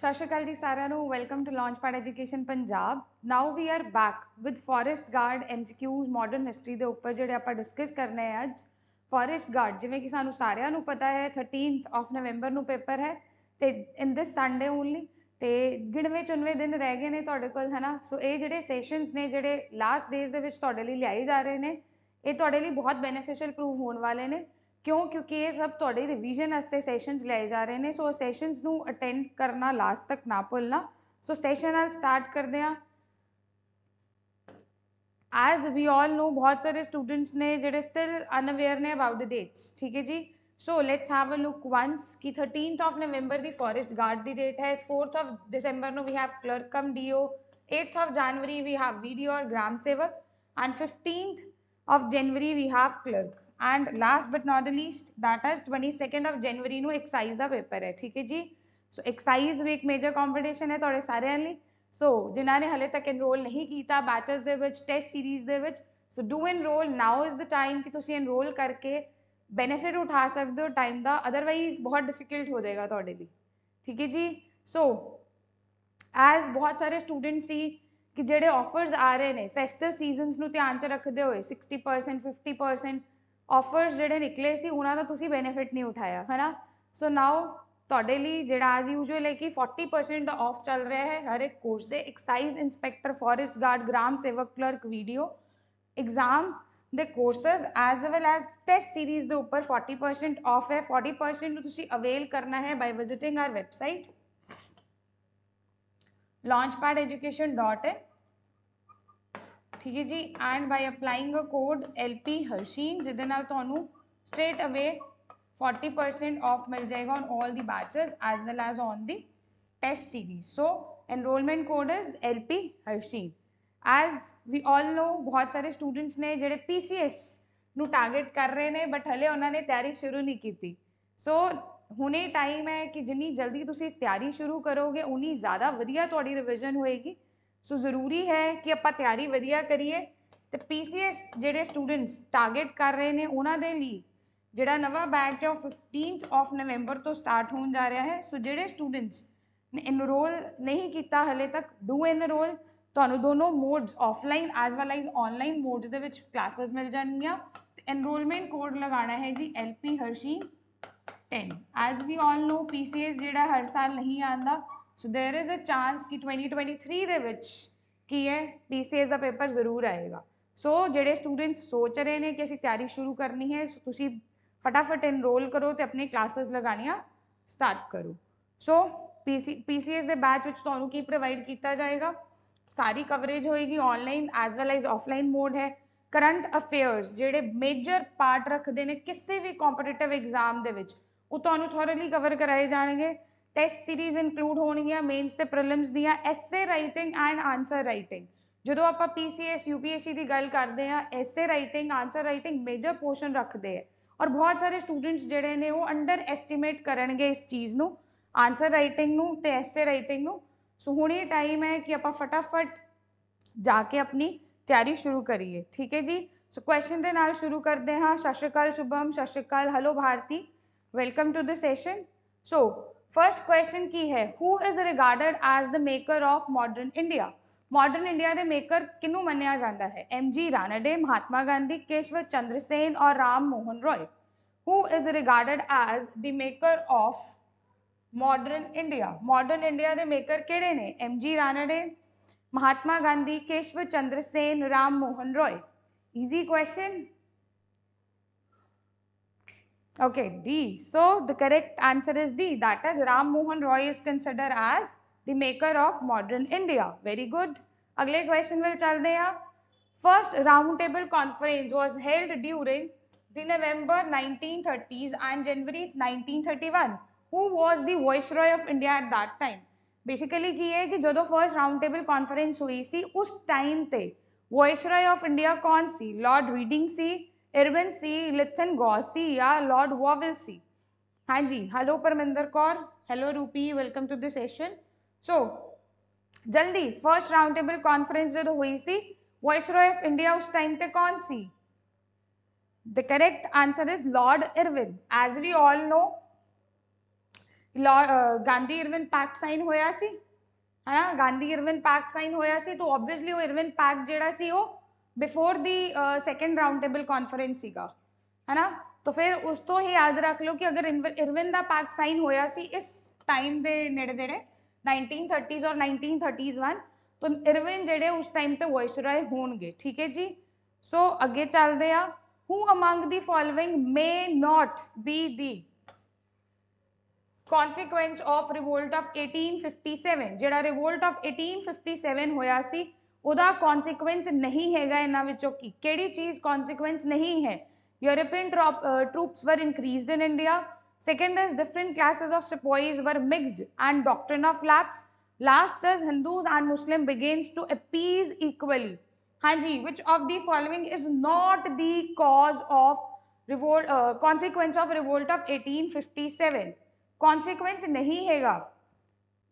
ਸਤਿ ਸ਼੍ਰੀ ਅਕਾਲ ਜੀ ਸਾਰਿਆਂ ਨੂੰ welcome to launch education Punjab now we are back with forest guard MCQs modern history ਦੇ ਉੱਪਰ ਜਿਹੜੇ ਆਪਾਂ ਡਿਸਕਸ ਕਰਨੇ ਆ ਅੱਜ ਫੋਰੈਸਟ ਗਾਰਡ ਜਿਵੇਂ ਕਿ ਸਾਨੂੰ ਸਾਰਿਆਂ ਨੂੰ ਪਤਾ ਹੈ 13th ਆਫ ਨਵੰਬਰ ਨੂੰ ਪੇਪਰ ਹੈ ਤੇ ਇਨ ਦਿਸ ਸੰਡੇ ਓਨਲੀ ਤੇ ਗਿਣਵੇਂ ਚੁਣਵੇਂ ਦਿਨ ਰਹਿ ਗਏ ਨੇ ਤੁਹਾਡੇ ਕੋਲ ਹਨਾ ਸੋ ਇਹ ਜਿਹੜੇ ਸੈਸ਼ਨਸ ਨੇ ਜਿਹੜੇ ਲਾਸਟ ਡੇਜ਼ ਦੇ ਵਿੱਚ ਤੁਹਾਡੇ ਲਈ ਲਿਆਏ ਜਾ ਰਹੇ ਨੇ ਇਹ ਤੁਹਾਡੇ ਲਈ ਬਹੁਤ ਬੈਨੀਫੀਸ਼ੀਅਲ ਪ੍ਰੂਵ ਹੋਣ ਵਾਲੇ ਨੇ क्यों क्योंकि ये सब थोड़े रिविजन वास्ते सैशन लाए जा रहे हैं सो सैशन अटेंड करना लास्ट तक ना भूलना सो सैशन आज स्टार्ट कर दें एज वी ऑल नो बहुत सारे स्टूडेंट्स ने जोड़े स्टिल अनअवेयर ने अबाउट द डेट्स ठीक है जी so let's have a look once कि थर्टीन ऑफ नवंबर की फॉरैसट गार्ड की डेट है fourth of December we have clerk D O eight of January we have V D Gram Sevak and fifteen of January we have clerk and last but not the least that is 22nd of January ਨੂੰ excise ਦਾ paper ਹੈ ਠੀਕ ਹੈ ਜੀ ਸੋ exercise ਵੀ ਇੱਕ major competition ਹੈ ਤੁਹਾਡੇ ਸਾਰਿਆਂ ਲਈ ਸੋ ਜਿਨ੍ਹਾਂ ਨੇ ਹਲੇ ਤੱਕ ਐਨਰੋਲ ਨਹੀਂ ਕੀਤਾ ਬੈਚਸ ਦੇ ਵਿੱਚ ਟੈਸਟ ਸੀਰੀਜ਼ ਦੇ ਵਿੱਚ so do enrol now is the time ਕਿ ਤੁਸੀਂ ਐਨਰੋਲ ਕਰਕੇ ਬੈਨੀਫਿਟ ਉਠਾ ਸਕਦੇ ਹੋ ਟਾਈਮ ਦਾ ਅਦਰਵਾਈਜ਼ ਬਹੁਤ ਡਿਫਿਕਲਟ ਹੋ ਜਾਏਗਾ ਤੁਹਾਡੇ ਲਈ ਠੀਕ ਹੈ ਜੀ ਸੋ ਐਸ ਬਹੁਤ ਸਾਰੇ ਸਟੂਡੈਂਟ ਸੀ ਕਿ ਜਿਹੜੇ ਆਫਰਸ ਆ ਰਹੇ ਨੇ ਫੈਸਟਿਵ ਸੀਜ਼ਨਸ ਨੂੰ ਧਿਆਨ ਚ ਰੱਖਦੇ ਹੋਏ 60% 50% ऑफर जोड़े निकले से उन्होंने तुम्हें बेनीफिट नहीं उठाया है ना सो नाओ थोड़े लिए जोड़ा एज यूजअल है कि फोर्टी परसेंट का ऑफ चल रहा है हर एक कोर्स के excise inspector forest guard Gram Sevak clerk video exam the courses as well as test series के उपर फोर्टी परसेंट ऑफ है फोर्टी परसेंट अवेल करना है by visiting our website launch launchpad education dot in ठीक है जी and by applying a code L P Harsheen जिद straight away forty percent off मिल जाएगा on all the batches as well as on the test series so enrolment code is L P Harsheen as we all know बहुत सारे students ने जोड़े P C S न कर रहे हैं बट हले उन्होंने तैयारी शुरू नहीं की सो so, हने टाइम है कि जिनी जल्दी तुम तैयारी शुरू करोगे उन्नी ज़्यादा वजिया रिविजन होएगी ਸੋ ਜ਼ਰੂਰੀ ਹੈ ਕਿ ਆਪਾਂ ਤਿਆਰੀ ਵਧੀਆ ਕਰੀਏ ਤੇ ਪੀਸੀਐਸ ਜਿਹੜੇ ਸਟੂਡੈਂਟਸ ਟਾਰਗੇਟ ਕਰ ਰਹੇ ਨੇ ਉਹਨਾਂ ਦੇ ਲਈ ਜਿਹੜਾ ਨਵਾਂ ਬੈਚ ਆ 15th ਆਫ ਨਵੰਬਰ ਤੋਂ ਸਟਾਰਟ ਹੋਣ ਜਾ ਰਿਹਾ ਹੈ ਸੋ ਜਿਹੜੇ ਸਟੂਡੈਂਟਸ ਨੇ ਇਨਰੋਲ ਨਹੀਂ ਕੀਤਾ ਹਲੇ ਤੱਕ ਡੂ ਇਨਰੋਲ ਤੁਹਾਨੂੰ ਦੋਨੋਂ modes offline as well as online modes ਦੇ ਵਿੱਚ ਕਲਾਸਸ ਮਿਲ ਜਾਣਗੀਆਂ ਇਨਰੋਲਮੈਂਟ ਕੋਡ ਲਗਾਣਾ ਹੈ ਜੀ LP Harshi 10 as we all know PCS ਜਿਹੜਾ ਹਰ ਸਾਲ ਨਹੀਂ ਆਂਦਾ so there is a chance कि 2023 ਦੇ ਵਿੱਚ ਕੀ ਹੈ ਪੀਸੀਐਸ ਦਾ ਪੇਪਰ ਜ਼ਰੂਰ ਆਏਗਾ ਸੋ ਜਿਹੜੇ ਸਟੂਡੈਂਟਸ ਸੋਚ ਰਹੇ ਨੇ ਕਿ ਅਸੀਂ ਤਿਆਰੀ ਸ਼ੁਰੂ ਕਰਨੀ ਹੈ ਸੋ ਤੁਸੀਂ ਫਟਾਫਟ ਇਨਰੋਲ ਕਰੋ ਤੇ ਆਪਣੀ ਕਲਾਸਸ ਲਗਾਣੀਆਂ ਸਟਾਰਟ ਕਰੋ ਸੋ ਪੀਸੀ ਪੀਸੀਐਸ ਦੇ ਬੈਚ ਵਿੱਚ ਤੁਹਾਨੂੰ ਕੀ ਪ੍ਰੋਵਾਈਡ ਕੀਤਾ ਜਾਏਗਾ ਸਾਰੀ ਕਵਰੇਜ ਹੋਏਗੀ online as well as offline mode ਹੈ ਕਰੰਟ ਅਫੇਅਰਸ ਜਿਹੜੇ ਮੇਜਰ ਪਾਰਟ ਰੱਖਦੇ ਨੇ ਕਿਸੇ ਵੀ ਕੰਪੀਟੀਟਿਵ ਐਗਜ਼ਾਮ ਦੇ ਵਿੱਚ ਉਹ ਤੁਹਾਨੂੰ ਥੋਰਲੀ ਕਵਰ ਕਰਾਏ ਜਾਣਗੇ टेस्ट सीरीज इंक्लूड होनगियाँ मेन्स के प्रिलिम्स दियाँ essay writing and answer writing जो आप P C S U P S C की गल करते हैं essay writing answer writing major portion रखते हैं और बहुत सारे स्टूडेंट्स जोड़े ने वो अंडर एसटीमेट करे इस चीज़ में answer writing essay writing so हूँ ही टाइम है कि आप फटाफट जाके अपनी तैयारी शुरू करिए ठीक है जी सो क्वेश्चन के नाल शुरू करते हाँ सत श्रीकाल शुभम सत श्रीकाल hello Bharti welcome to the session so first question की है who is regarded as the maker of modern India modern India के मेकर किनू मनिया जाता है एम जी रानडे महात्मा गांधी केशव चंद्र सेन और Ram Mohan Roy who is regarded as the maker of modern India modern India के maker केड़े ने M G Ranade Mahatma Gandhi Keshav Chandra Sen Ram Mohan Roy easy question Okay, D. So, the correct answer is D. That is, Ram Mohan Roy is considered as the maker of modern India. Very good. Agle question will chalde ya. First roundtable conference was held during the November 1930s and January 1931. Who was the Viceroy of India at that time? Basically, ki hai ki jodo first roundtable conference hui si, us time te, Viceroy of India kaun si? Lord Reading si? Irwin सी लिथन गौसी या lord Wavell सी हाँ जी hello Parminder Kaur hello Roopi welcome to this session so जल्दी first round table conference जो तो हुई सी वॉइस ऑफ इंडिया उस टाइम पे कौन सी the correct answer is Lord Irwin as we all know Gandhi Irwin pact sign होया सी है ना गांधी इरविन पैक्ट साइन होया सी तो ऑब्वियसली वो इरविन पैक्ट जेड़ा सी वो before the second round table conference हीगा है ना तो फिर उस तो ही याद रख लो कि अगर इरविन द पैक्ट साइन होया सी इस टाइम के नेड़े नेड़े नाइनटीन थर्टीज़ और नाइनटीन थर्टीज़ वन तो इरविन जेडे उस टाइम ते हो गए ठीक है जी सो so, अगे चलते हैं who among the following may not be the consequence of revolt of 1857 जेड़ा रिवोल्ट ऑफ 1857 होया सी ਉਹਦਾ ਕਨਸੀਕੁਐਂਸ ਨਹੀਂ ਹੈਗਾ ਇਹਨਾਂ ਵਿੱਚੋਂ ਕੀ ਕਿਹੜੀ ਚੀਜ਼ ਕਨਸੀਕੁਐਂਸ ਨਹੀਂ ਹੈ European troops were increased in India. Second is different classes of sepoys were mixed and doctrine of lapse. Last is Hindus and Muslim begins to appease equally. Hanji, which of the following is not the cause of revolt, uh, consequence of revolt of 1857? Consequence नहीं हैगा.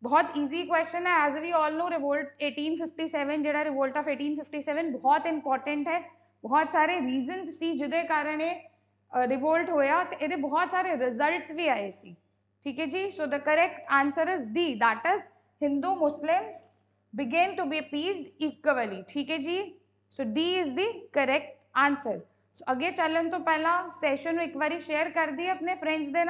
बहुत easy question है as we all know revolt fifty seven जो revolt of eighteen fifty seven बहुत important है बहुत सारे reason से जिदे कारण रिवोल्ट होया तो ये बहुत सारे रिजल्ट भी आए थे ठीक है जी so the correct answer is D that is Hindu Muslims began to be appeased equally ठीक है जी so D is the correct answer so अगे चलन तो पहला सैशन एक बार शेयर कर दी अपने फ्रेंड्स के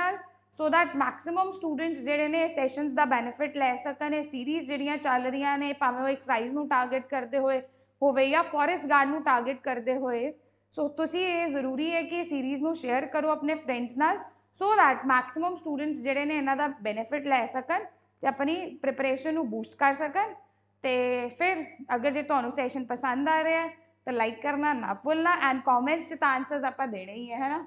ਸੋ ਦੈਟ ਮੈਕਸਿਮਮ ਸਟੂਡੈਂਟਸ ਜਿਹੜੇ ਨੇ ਸੈਸ਼ਨਸ ਦਾ ਬੈਨੀਫਿਟ ਲੈ ਸਕਣ ਇਹ ਸੀਰੀਜ਼ ਜਿਹੜੀਆਂ ਚੱਲ ਰਹੀਆਂ ਨੇ ਭਾਵੇਂ ਉਹ ਐਕਸਾਈਜ਼ ਨੂੰ ਟਾਰਗੇਟ ਕਰਦੇ ਹੋਏ ਹੋਵੇ ਜਾਂ ਫੋਰੈਸਟ ਗਾਰਡ ਨੂੰ ਟਾਰਗੇਟ ਕਰਦੇ ਹੋਏ ਸੋ ਤੁਸੀਂ ਇਹ ਜ਼ਰੂਰੀ ਹੈ ਕਿ ਸੀਰੀਜ਼ ਨੂੰ ਸ਼ੇਅਰ ਕਰੋ ਆਪਣੇ ਫਰੈਂਡਸ ਨਾਲ ਸੋ ਦੈਟ ਮੈਕਸਿਮਮ ਸਟੂਡੈਂਟਸ ਜਿਹੜੇ ਨੇ ਇਹਨਾਂ ਦਾ ਬੈਨੀਫਿਟ ਲੈ ਸਕਣ ਤੇ ਆਪਣੀ ਪ੍ਰਿਪਰੇਸ਼ਨ ਨੂੰ ਬੂਸਟ ਕਰ ਸਕਣ ਤੇ ਫਿਰ ਅਗਰ ਜੇ ਤੁਹਾਨੂੰ ਸੈਸ਼ਨ ਪਸੰਦ ਆ ਰਿਹਾ ਹੈ ਤਾਂ ਲਾਈਕ ਕਰਨਾ ਨਾ ਭੁੱਲਣਾ ਐਂਡ ਕਮੈਂਟਸ ਤੇ ਆਨਸਰਸ ਆਪਾਂ ਦੇਣੇ ਹੀ ਹੈ ਹੈਨਾ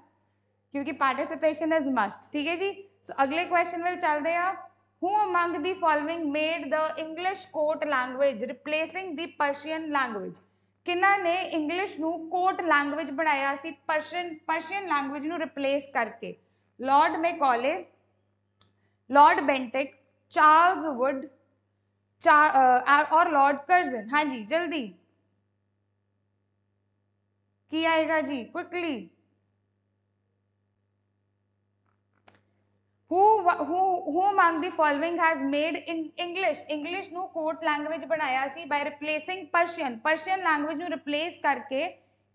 क्योंकि पार्टिसिपेशन इज मस्ट ठीक है जी सो so, अगले क्वेश्चन में चलते हैं आप who among the following made the English court language replacing the Persian language ਕਿਨ੍ਹਾਂ ਨੇ ਇੰਗਲਿਸ਼ ਨੂੰ ਕੋਟ ਲੈਂਗੁਏਜ ਬਣਾਇਆ ਸੀ ਪਰਸ਼ੀਅਨ ਪਰਸ਼ੀਅਨ ਲੈਂਗੁਏਜ ਨੂੰ ਰਿਪਲੇਸ ਕਰਕੇ Lord Macaulay Lord Bentinck Charles Wood ਔਰ ਲਾਰਡ ਕਰਜ਼ਨ ਹਾਂਜੀ ਜਲਦੀ ਕੀ ਆਏਗਾ ਜੀ quickly who who who among the following has made in english english ਨੂੰ court language ਬਣਾਇਆ ਸੀ by replacing persian persian language ਨੂੰ replace ਕਰਕੇ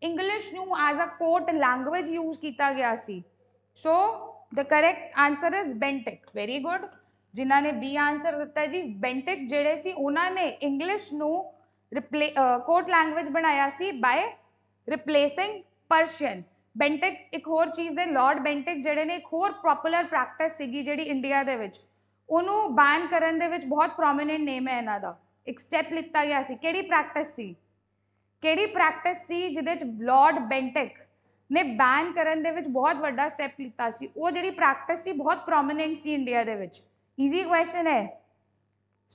english ਨੂੰ as a court language use ਕੀਤਾ ਗਿਆ ਸੀ so the correct answer is bentic very good ਜਿਨ੍ਹਾਂ ਨੇ b answer ਦਿੱਤਾ ਜੀ bentic ਜਿਹੜੇ ਸੀ ਉਹਨਾਂ ਨੇ english ਨੂੰ ਰਿਪਲੇ ਕੋਰਟ ਲੈਂਗੁਏਜ ਬਣਾਇਆ ਸੀ by replacing persian ਬੈਂਟਿਕ ਇੱਕ ਹੋਰ ਚੀਜ਼ ਦੇ ਲਾਰਡ ਬੈਂਟਿਕ ਜਿਹੜੇ ਨੇ ਇੱਕ ਹੋਰ ਪਪੂਲਰ ਪ੍ਰੈਕਟਿਸ ਸੀਗੀ ਜਿਹੜੀ ਇੰਡੀਆ ਦੇ ਵਿੱਚ ਉਹਨੂੰ ਬੈਨ ਕਰਨ ਦੇ ਵਿੱਚ ਬਹੁਤ ਪ੍ਰੋਮਿਨੈਂਟ ਨੇਮ ਹੈ ਇਹਨਾਂ ਦਾ ਇੱਕ ਸਟੈਪ ਲਿੱਤਾ ਗਿਆ ਸੀ ਕਿਹੜੀ ਪ੍ਰੈਕਟਿਸ ਸੀ ਕਿਹੜੀ ਪ੍ਰੈਕਟਿਸ ਸੀ ਜਿਹਦੇ ਵਿੱਚ ਲਾਰਡ ਬੈਂਟਿਕ ਨੇ ਬੈਨ ਕਰਨ ਦੇ ਵਿੱਚ ਬਹੁਤ ਵੱਡਾ ਸਟੈਪ ਲਿੱਤਾ ਸੀ ਉਹ ਜਿਹੜੀ ਪ੍ਰੈਕਟਿਸ ਸੀ ਬਹੁਤ ਪ੍ਰੋਮਿਨੈਂਟ ਸੀ ਇੰਡੀਆ ਦੇ ਵਿੱਚ ਈਜ਼ੀ ਕੁਐਸਚਨ ਹੈ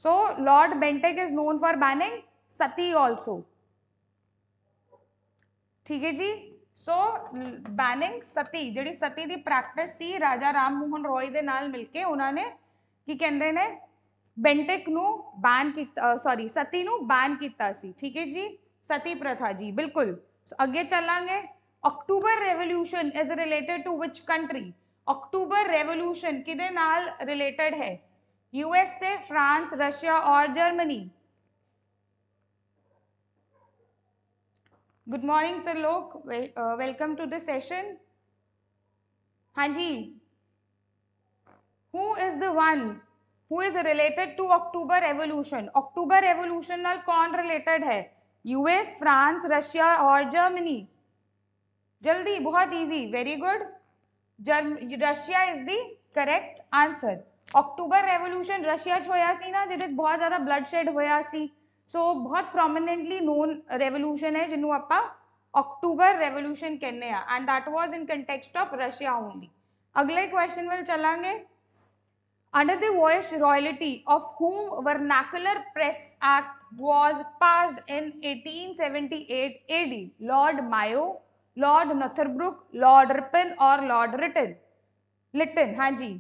so Lord Bentinck is known for banning sati also ਠੀਕ ਹੈ ਜੀ सो बैनिंग सती जी सती की प्रैक्टिस थी राजा राम मोहन रॉय के नाल के उन्होंने की कहें बेंटिक बैन की सॉरी सती बैन किया ठीक है जी सती प्रथा जी बिल्कुल so, अगे चलेंगे October revolution is related to which country October revolution कि रिलेटड है यूएसए फ्रांस रशिया और Germany good morning Trilok welcome to this session हाँ जी who is the one who is related to October revolution October revolution कौन related है US France Russia और Germany जल्दी बहुत इजी वेरी गुड जर्म Russia is the correct answer October revolution Russia 'ਚ ਹੋਇਆ ਸੀ ਨਾ ਜਿਹਦੇ 'ਚ ਬਹੁਤ ਜ਼ਿਆਦਾ सो so, बहुत प्रोमीनेंटली नोन रेवोल्यूशन है जिन्होंने आप ऑक्टूबर रेवोल्यूशन कहने and that was in context of Russia only अगले क्वेश्चन वाल चला under the viceroyalty of whom vernacular press act was pass in eighteen seventy eight A D Lord Mayo Lord Northbrook Lord Ripon और Lord रिटिन Lytton हाँ जी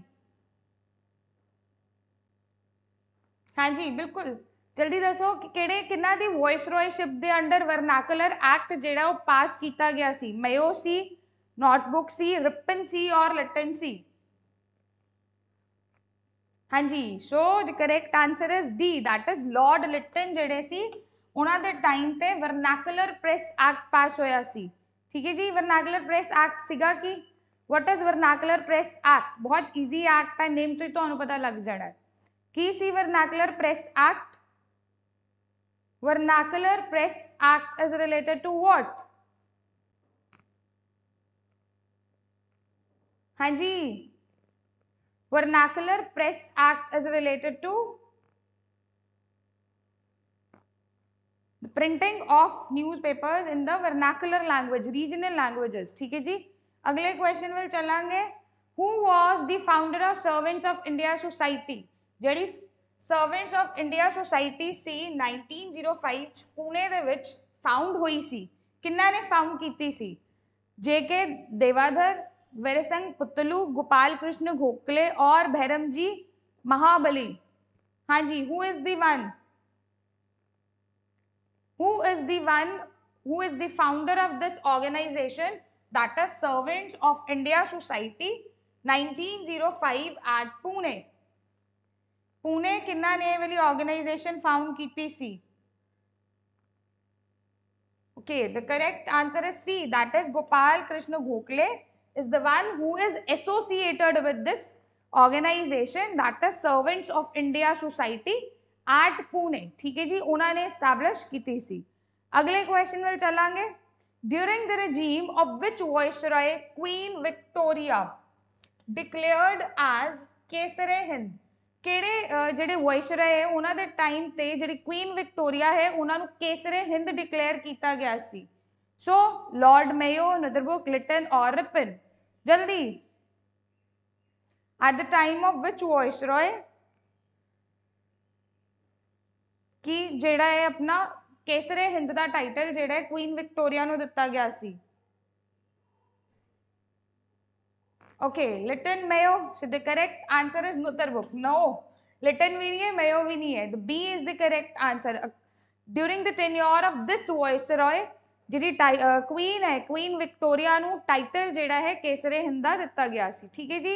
हाँ जी बिल्कुल ਜਲਦੀ ਦੱਸੋ ਕਿ ਕਿਹੜੇ ਕਿੰਨਾ ਦੀ ਰੋਇਸ਼ਿਪ ਦੇ ਅੰਡਰ ਵਰਨਾਕੂਲਰ ਐਕਟ ਜਿਹੜਾ ਉਹ ਪਾਸ ਕੀਤਾ ਗਿਆ ਸੀ ਮਯੋ ਸੀ ਨੋਟਬੁੱਕ ਸੀ ਰਿਪਨ ਸੀ ਔਰ ਲਟਨ ਸੀ ਹਾਂਜੀ so the correct answer is D that is Lord Lytton ਜਿਹੜੇ ਸੀ ਉਹਨਾਂ ਦੇ ਟਾਈਮ ਤੇ ਵਰਨਾਕੂਲਰ ਪ੍ਰੈਸ ਐਕਟ ਪਾਸ ਹੋਇਆ ਸੀ ਠੀਕ ਹੈ ਜੀ ਵਰਨਾਕੂਲਰ ਪ੍ਰੈਸ ਐਕਟ ਸੀਗਾ ਕੀ what is vernacular press act ਬਹੁਤ ਈਜ਼ੀ ਐਕਟ ਹੈ ਨੇਮ ਤੋਂ ਹੀ ਤੁਹਾਨੂੰ ਪਤਾ ਲੱਗ ਜਾਣਾ ਕੀ ਸੀ ਵਰਨਾਕੂਲਰ ਪ੍ਰੈਸ ਐਕਟ Vernacular Press Act is related to what? हाँ जी vernacular press act is related to printing of newspapers in the vernacular language regional languages ठीक है जी अगले क्वेश्चन विल चलांगे who was the founder of servants of India society जेडी servants of India society सी 1905 ਪੂਨੇ ਦੇ ਵਿੱਚ फाउंड हुई ਸੀ ने फाउंड की ਕੀਤੀ सी जे के देवाधर वेरसंग पुतलू गोपाल कृष्ण गोखले और भैरम जी महाबली हाँ जी who is the one who is the one who is the founder of this organization that is servants of India society 1905 at Pune Pune किन्ना वाली ऑर्गेनाइजेशन फाउंड की okay the correct answer is C that is Gopal Krishna Gokhale is the one who is associated with this organization that is servants of India society at Pune ठीक है जी उन्होंने establish की सी अगले question में चलेंगे during the regime of which vice Queen Victoria declared as Kaisar-e Hind ਕਿਹੜੇ ਜਿਹੜੇ ਵਾਇਸਰਾਏ ਹੈ ਉਹਨਾਂ ਦੇ ਟਾਈਮ ਤੇ ਜਿਹੜੀ ਕੁਈਨ ਵਿਕਟੋਰੀਆ ਹੈ ਉਹਨਾਂ ਨੂੰ ਕੇਸਰੇ ਹਿੰਦ ਡਿਕਲੇਅਰ ਕੀਤਾ ਗਿਆ ਸੀ ਸੋ ਲਾਰਡ ਮੇਯੋ ਨਦਰਬੋ ਕਲਿਟਨ ਔਰ ਰਿਪਨ ਜਲਦੀ at the time of which viceroy ਕਿ ਜਿਹੜਾ ਹੈ ਆਪਣਾ ਕੇਸਰੇ ਹਿੰਦ ਦਾ ਟਾਈਟਲ ਜਿਹੜਾ ਹੈ ਕੁਈਨ ਵਿਕਟੋਰੀਆ ਨੂੰ ਦਿੱਤਾ ਗਿਆ ਸੀ Okay, Litton Mayo. So the correct answer is Nutherbrook. No. Litton Vinier, Mayo Vinier. The B is the correct answer. Uh, during the tenure of this viceroy, ਜਿਹੜੀ ਕੁਈਨ ਹੈ Queen Victoria ਨੂੰ title ਜਿਹੜਾ ਹੈ ਕੇਸਰੇ ਹਿੰਦਾ ਦਿੱਤਾ ਗਿਆ ਸੀ ਠੀਕ ਹੈ ਜੀ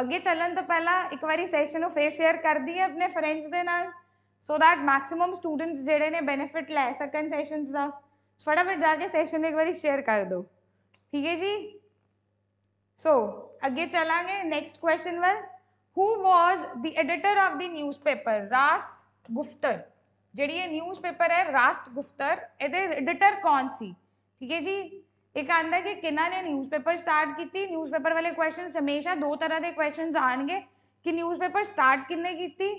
ਅੱਗੇ ਚੱਲਣ ਤੋਂ ਪਹਿਲਾਂ ਇੱਕ ਵਾਰੀ ਸੈਸ਼ਨ ਨੂੰ ਫੇਰ ਸ਼ੇਅਰ ਕਰਦੀ ਹੈ ਆਪਣੇ ਫਰੈਂਡਸ ਦੇ ਨਾਲ ਸੋ ਦੈਟ ਮੈਕਸਿਮਮ ਸਟੂਡੈਂਟਸ ਜਿਹੜੇ ਨੇ ਬੈਨੀਫਿਟ ਲੈ ਸਕਣ ਸੈਸ਼ਨਸ ਦਾ ਫਟਾਫਟ ਜਾ ਕੇ ਸੈਸ਼ਨ ਇੱਕ ਵਾਰੀ ਸ਼ੇਅਰ ਕਰ ਦਿਓ ਠੀਕ ਹੈ ਜੀ ਸੋ अगे चला गए next question one who was the editor of the newspaper Rast Goftar जी न्यूज पेपर है रास्ट गुफ्तर एडिटर कौन सी ठीक है जी एक आंदा कि किन्ना ने न्यूज पेपर स्टार्ट की न्यूज पेपर वाले क्वेश्चन हमेशा दो तरह के क्वेश्चन आएंगे कि न्यूज पेपर स्टार्ट किन्ने की थी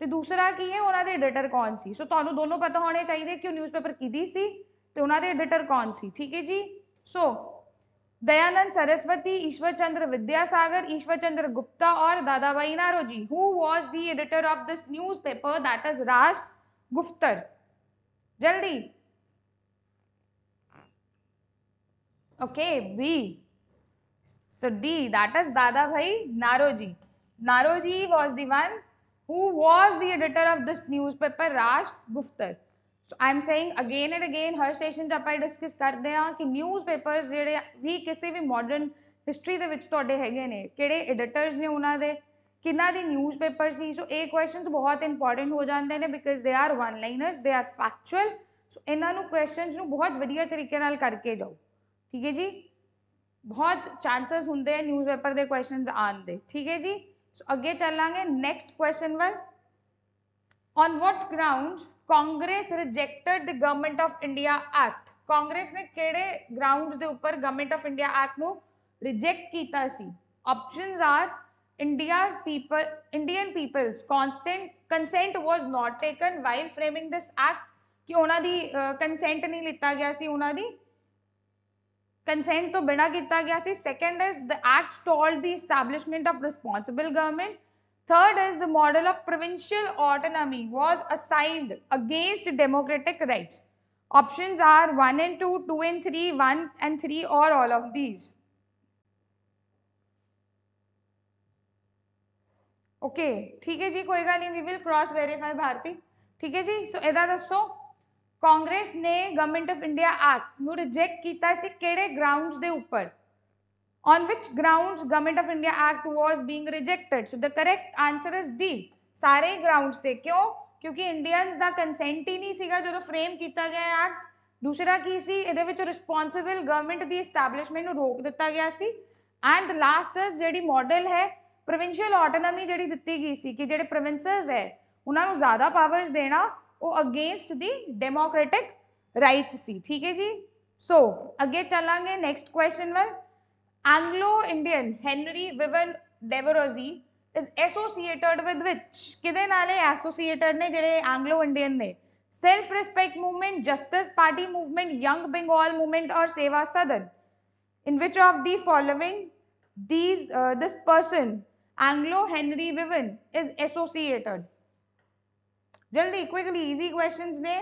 ਤੇ ਦੂਸਰਾ ਕੀ ਹੈ ਉਹਨਾਂ ਦੇ ਐਡੀਟਰ ਕੌਣ ਸੀ ਸੋ ਤੁਹਾਨੂੰ ਦੋਨੋਂ ਪਤਾ ਹੋਣੇ ਚਾਹੀਦੇ ਕਿ ਉਹ ਨਿਊਜ਼ਪੇਪਰ ਕਿਦੀ ਸੀ ਤੇ ਉਹਨਾਂ ਦੇ ਐਡੀਟਰ ਕੌਣ ਸੀ दयानंद सरस्वती ईश्वरचंद्र विद्यासागर ईश्वरचंद्र गुप्ता और Dadabhai Naoroji who was the editor of this newspaper that is Rast Goftar जल्दी okay B so D that is Dadabhai Naoroji Naoroji was the one who was the editor of this newspaper Rast Goftar so am saying again and again ਹਰ session 'ਚ ਆਪਾਂ discuss ਕਰਦੇ ਆ ਕਿ newspapers ਜਿਹੜੇ ਵੀ ਕਿਸੇ ਵੀ modern history ਦੇ ਵਿੱਚ ਤੁਹਾਡੇ ਹੈਗੇ ਨੇ ਕਿਹੜੇ ਐਡੀਟਰਸ ਨੇ ਉਹਨਾਂ ਦੇ ਕਿੰਨਾ ਦੀ ਨਿਊਜ਼ਪੇਪਰ ਸੀ ਸੋ ਇਹ ਕੁਐਸਚਨਸ ਬਹੁਤ ਇੰਪੋਰਟੈਂਟ ਹੋ ਜਾਂਦੇ ਨੇ because they are one ਲਾਈਨਰਸ they are factual ਸੋ ਇਹਨਾਂ ਨੂੰ ਕੁਐਸਚਨਸ ਨੂੰ ਬਹੁਤ ਵਧੀਆ ਤਰੀਕੇ ਨਾਲ ਕਰਕੇ ਜਾਓ ਠੀਕ ਹੈ ਜੀ ਬਹੁਤ ਚਾਂਸਸ ਹੁੰਦੇ ਆ ਨਿਊਜ਼ਪੇਪਰ ਦੇ ਕੁਐਸਚਨਸ ਆਉਣ ਦੇ ਠੀਕ ਹੈ ਜੀ ਸੋ ਅੱਗੇ ਚੱਲਾਂਗੇ ਨੈਕਸਟ ਕੁਐਸਚਨ ਵੱਲ on what grounds Congress rejected the government of India act Congress ने केड़े ग्राउंड के उपर गवर्नमेंट ऑफ इंडिया एक्ट को रिजेक्ट किया option are India people Indian people's constant consent was not taken while framing this act कि उन्होंने consent नहीं लिता गया सी उन्होंने कंसेंट तो बिना किया गया second is the act stall the establishment of responsible government Third is the model of provincial autonomy was assigned against democratic rights. Options are 1 and 2, 2 and 3, 1 and 3 or all of these. Okay ठीक है जी कोई गल नहीं we will cross verify Bharti ठीक है जी so ਇਹਦਾ ਦੱਸੋ ਕਾਂਗਰਸ ਨੇ ਗਵਰਨਮੈਂਟ ਆਫ ਇੰਡੀਆ ਐਕਟ ਨੂੰ ਰਿਜੈਕਟ ਕੀਤਾ ਸੀ ਕਿਹੜੇ ਗਰਾਊਂਡਸ ਦੇ ਉੱਪਰ on which grounds government of india act was being rejected so the correct answer is d sare grounds the kyun kyunki indians da consent hi nahi siga ਜਦੋਂ frame ਕੀਤਾ ਗਿਆ act ਦੂਸਰਾ ਕੀ ਸੀ ਇਹਦੇ ਵਿੱਚ ਰਿਸਪੌਂਸਿਬਲ ਗਵਰਨਮੈਂਟ ਦੀ establishment ਨੂੰ ਰੋਕ ਦਿੱਤਾ ਗਿਆ ਸੀ ਐਂਡ ਲਾਸਟ ਜਿਹੜੀ ਮਾਡਲ ਹੈ ਪ੍ਰੋਵਿੰਸ਼ੀਅਲ ਆਟੋਨੋਮੀ ਜਿਹੜੀ ਦਿੱਤੀ ਗਈ ਸੀ ਕਿ ਜਿਹੜੇ ਪ੍ਰੋਵਿੰਸਸ ਹੈ ਉਹਨਾਂ ਨੂੰ ਜ਼ਿਆਦਾ ਪਾਵਰਸ ਦੇਣਾ ਉਹ ਅਗੇਂਸਟ ਦੀ ਡੈਮੋਕ੍ਰੈਟਿਕ ਰਾਈਟਸ ਸੀ ਠੀਕ ਹੈ ਜੀ ਸੋ ਅੱਗੇ ਚੱਲਾਂਗੇ ਨੈਕਸਟ ਕੁਐਸਚਨ ਵੱਲ Anglo Indian Henry Vivian Derozio is associated with which कि एसोसिएटेड ने जो एंग्लो इंडियन ने self respect movement justice party movement young Bengal movement और Seva Sadan in which of the following these this person Anglo Henry Vivian is associated जल्दी quickly easy question ने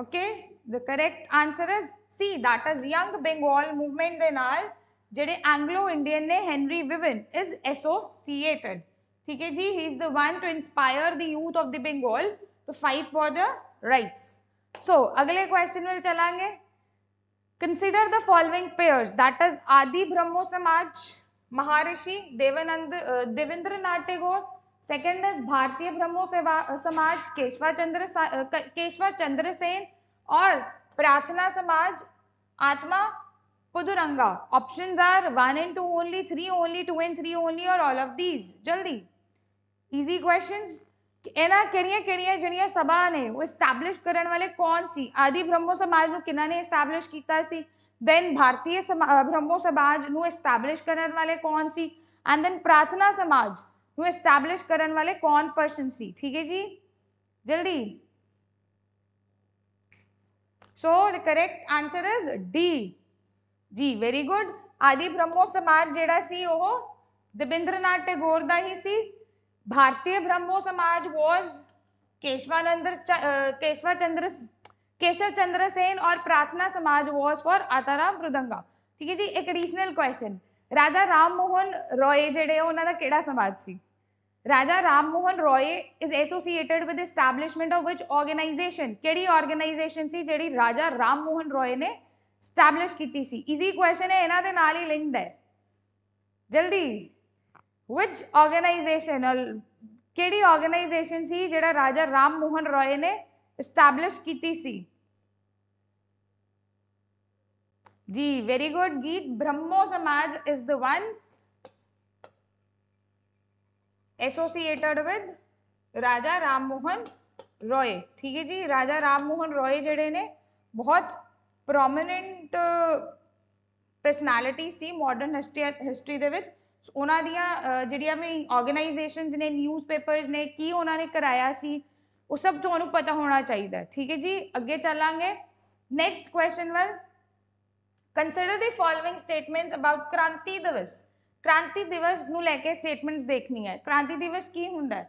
okay the correct answer is C that is young bengal movement ਦੇ ਨਾਲ ਜਿਹੜੇ Anglo Indian ਨੇ Henry Vivian is associated ਠੀਕ ਹੈ ਜੀ he is the one to inspire the youth of the Bengal to fight for the rights so अगले question में चलाएंगे consider the following pairs that is Adi Brahmo Samaj Maharshi Devanand Devendra Nath Tagore second is Bharatiya Brahmo समाज केशवा चंद्र केशवा चंद्र सेन और प्रार्थना समाज आत्मा पुदुरंगा option are one and two only three only two and three only और all of these जल्दी easy question एना केड़िया केड़िया जड़िया सभा ने वो एस्टैब्लिश करने वाले कौन सी आदि ब्रह्मो समाज नु किना ने एस्टैब्लिश कीता सी देन भारतीय समाज ब्रह्मो समाज नु एस्टैब्लिश करने वाले कौन सी एंड देन प्रार्थना समाज नु एस्टैब्लिश करने वाले कौन पर्सन सी ठीक है जी जल्दी so the correct answer is D जी वेरी गुड आदि ब्रह्मो समाज जेड़ा सी ओ दिबिंद्र नाथ टैगोर का ही सी भारतीय ब्रह्मो समाज वॉज केशवानंद केशवा चंद्र केशव चंद्र सेन और प्रार्थना समाज वॉज फॉर आताराम मृदंगा ठीक है जी एक एडिशनल क्वेश्चन राजा राम मोहन रॉय जेड़े उन्होंने केड़ा समाज सी Raja Ram Mohan Roy is associated with establishment of which organization केड़ी ऑर्गेनाइजेशन सी जेड़ी राजा राम मोहन रॉय ने एस्टैब्लिश की सी इजी क्वेश्चन है इना दे नाल ही लिंक्ड है जल्दी विच ऑर्गेनाइजेशन केड़ी ऑर्गेनाइजेशन सी जेड़ा राजा राम मोहन रॉय ने एस्टैब्लिश की सी जी वेरी गुड गीत Brahmo Samaj is the one associated with Raja Ram Mohan Roy ठीक है जी राजा राम मोहन रॉय जड़े ने बहुत प्रोमीनेंट पर्सनैलिटी सी मॉडर्न हिस्ट्री हिस्टरी के भी जगेनाइजेशन ने न्यूज पेपर ने की उन्होंने कराया सी उस सब तो पता होना चाहिए ठीक है जी अगे चलेंगे नैक्सट क्वेश्चन वेल consider the following statements about Kranti Diwas ਕ੍ਰਾਂਤੀ ਦਿਵਸ ਨੂੰ ਲੈ ਕੇ ਸਟੇਟਮੈਂਟਸ ਦੇਖਣੀ ਹੈ ਕ੍ਰਾਂਤੀ ਦਿਵਸ ਕੀ ਹੁੰਦਾ ਹੈ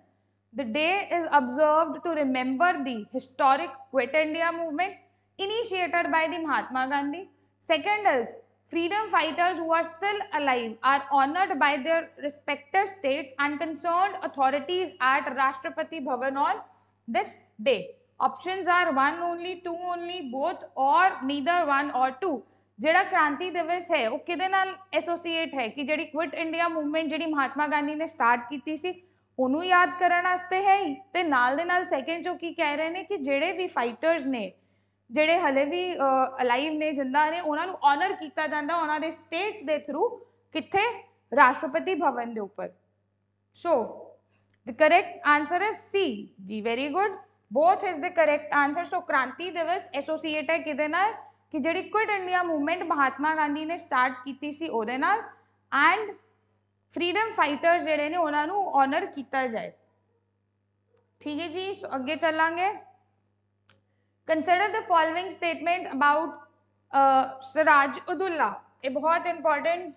The day is observed to remember the historic Quit India movement initiated by the Mahatma Gandhi. Second is freedom fighters who are still alive are honored by their respective states and concerned authorities at Rashtrapati Bhavan on this day. Options are one only, two only, both or neither one or two. ਜਿਹੜਾ ਕ੍ਰਾਂਤੀ ਦਿਵਸ ਹੈ ਉਹ ਕਿਹਦੇ ਨਾਲ associate ਹੈ ਕਿ ਜਿਹੜੀ ਕੁਇਟ ਇੰਡੀਆ ਮੂਵਮੈਂਟ ਜਿਹੜੀ ਮਹਾਤਮਾ ਗਾਂਧੀ ਨੇ ਸਟਾਰਟ ਕੀਤੀ ਸੀ ਉਹਨੂੰ ਯਾਦ ਕਰਨ ਵਾਸਤੇ ਹੈ ਹੀ ਤੇ ਨਾਲ ਦੇ ਨਾਲ ਸੈਕਿੰਡ ਜੋ ਕੀ ਕਹਿ ਰਹੇ ਨੇ ਕਿ ਜਿਹੜੇ ਵੀ ਫਾਈਟਰਸ ਨੇ ਜਿਹੜੇ ਹਲੇ ਵੀ ਅਲਾਈਵ ਨੇ ਜਿੰਦਾ ਨੇ ਉਹਨਾਂ ਨੂੰ ਆਨਰ ਕੀਤਾ ਜਾਂਦਾ ਉਹਨਾਂ ਦੇ ਸਟੇਟਸ ਦੇ ਥਰੂ ਕਿੱਥੇ ਰਾਸ਼ਟਰਪਤੀ ਭਵਨ ਦੇ ਉੱਪਰ so the correct answer is C ਜੀ very good both is the correct answer so Kranti Diwas associate ਹੈ ਕਿਹਦੇ ਨਾਲ ਕਿ ਜਿਹੜੀ quit India movement Mahatma Gandhi ਨੇ ਸਟਾਰਟ ਕੀਤੀ ਸੀ ਉਹਦੇ ਨਾਲ ਐਂਡ ਫਰੀडम ਫਾਈਟਰਸ ਜਿਹੜੇ ਨੇ ਉਹਨਾਂ ਨੂੰ ਆਨਰ ਕੀਤਾ ਜਾਏ ਠੀਕ ਹੈ ਜੀ ਸੋ ਅੱਗੇ ਚੱਲਾਂਗੇ consider the following statements about Siraj Uddaula ਇਹ ਬਹੁਤ ਇੰਪੋਰਟੈਂਟ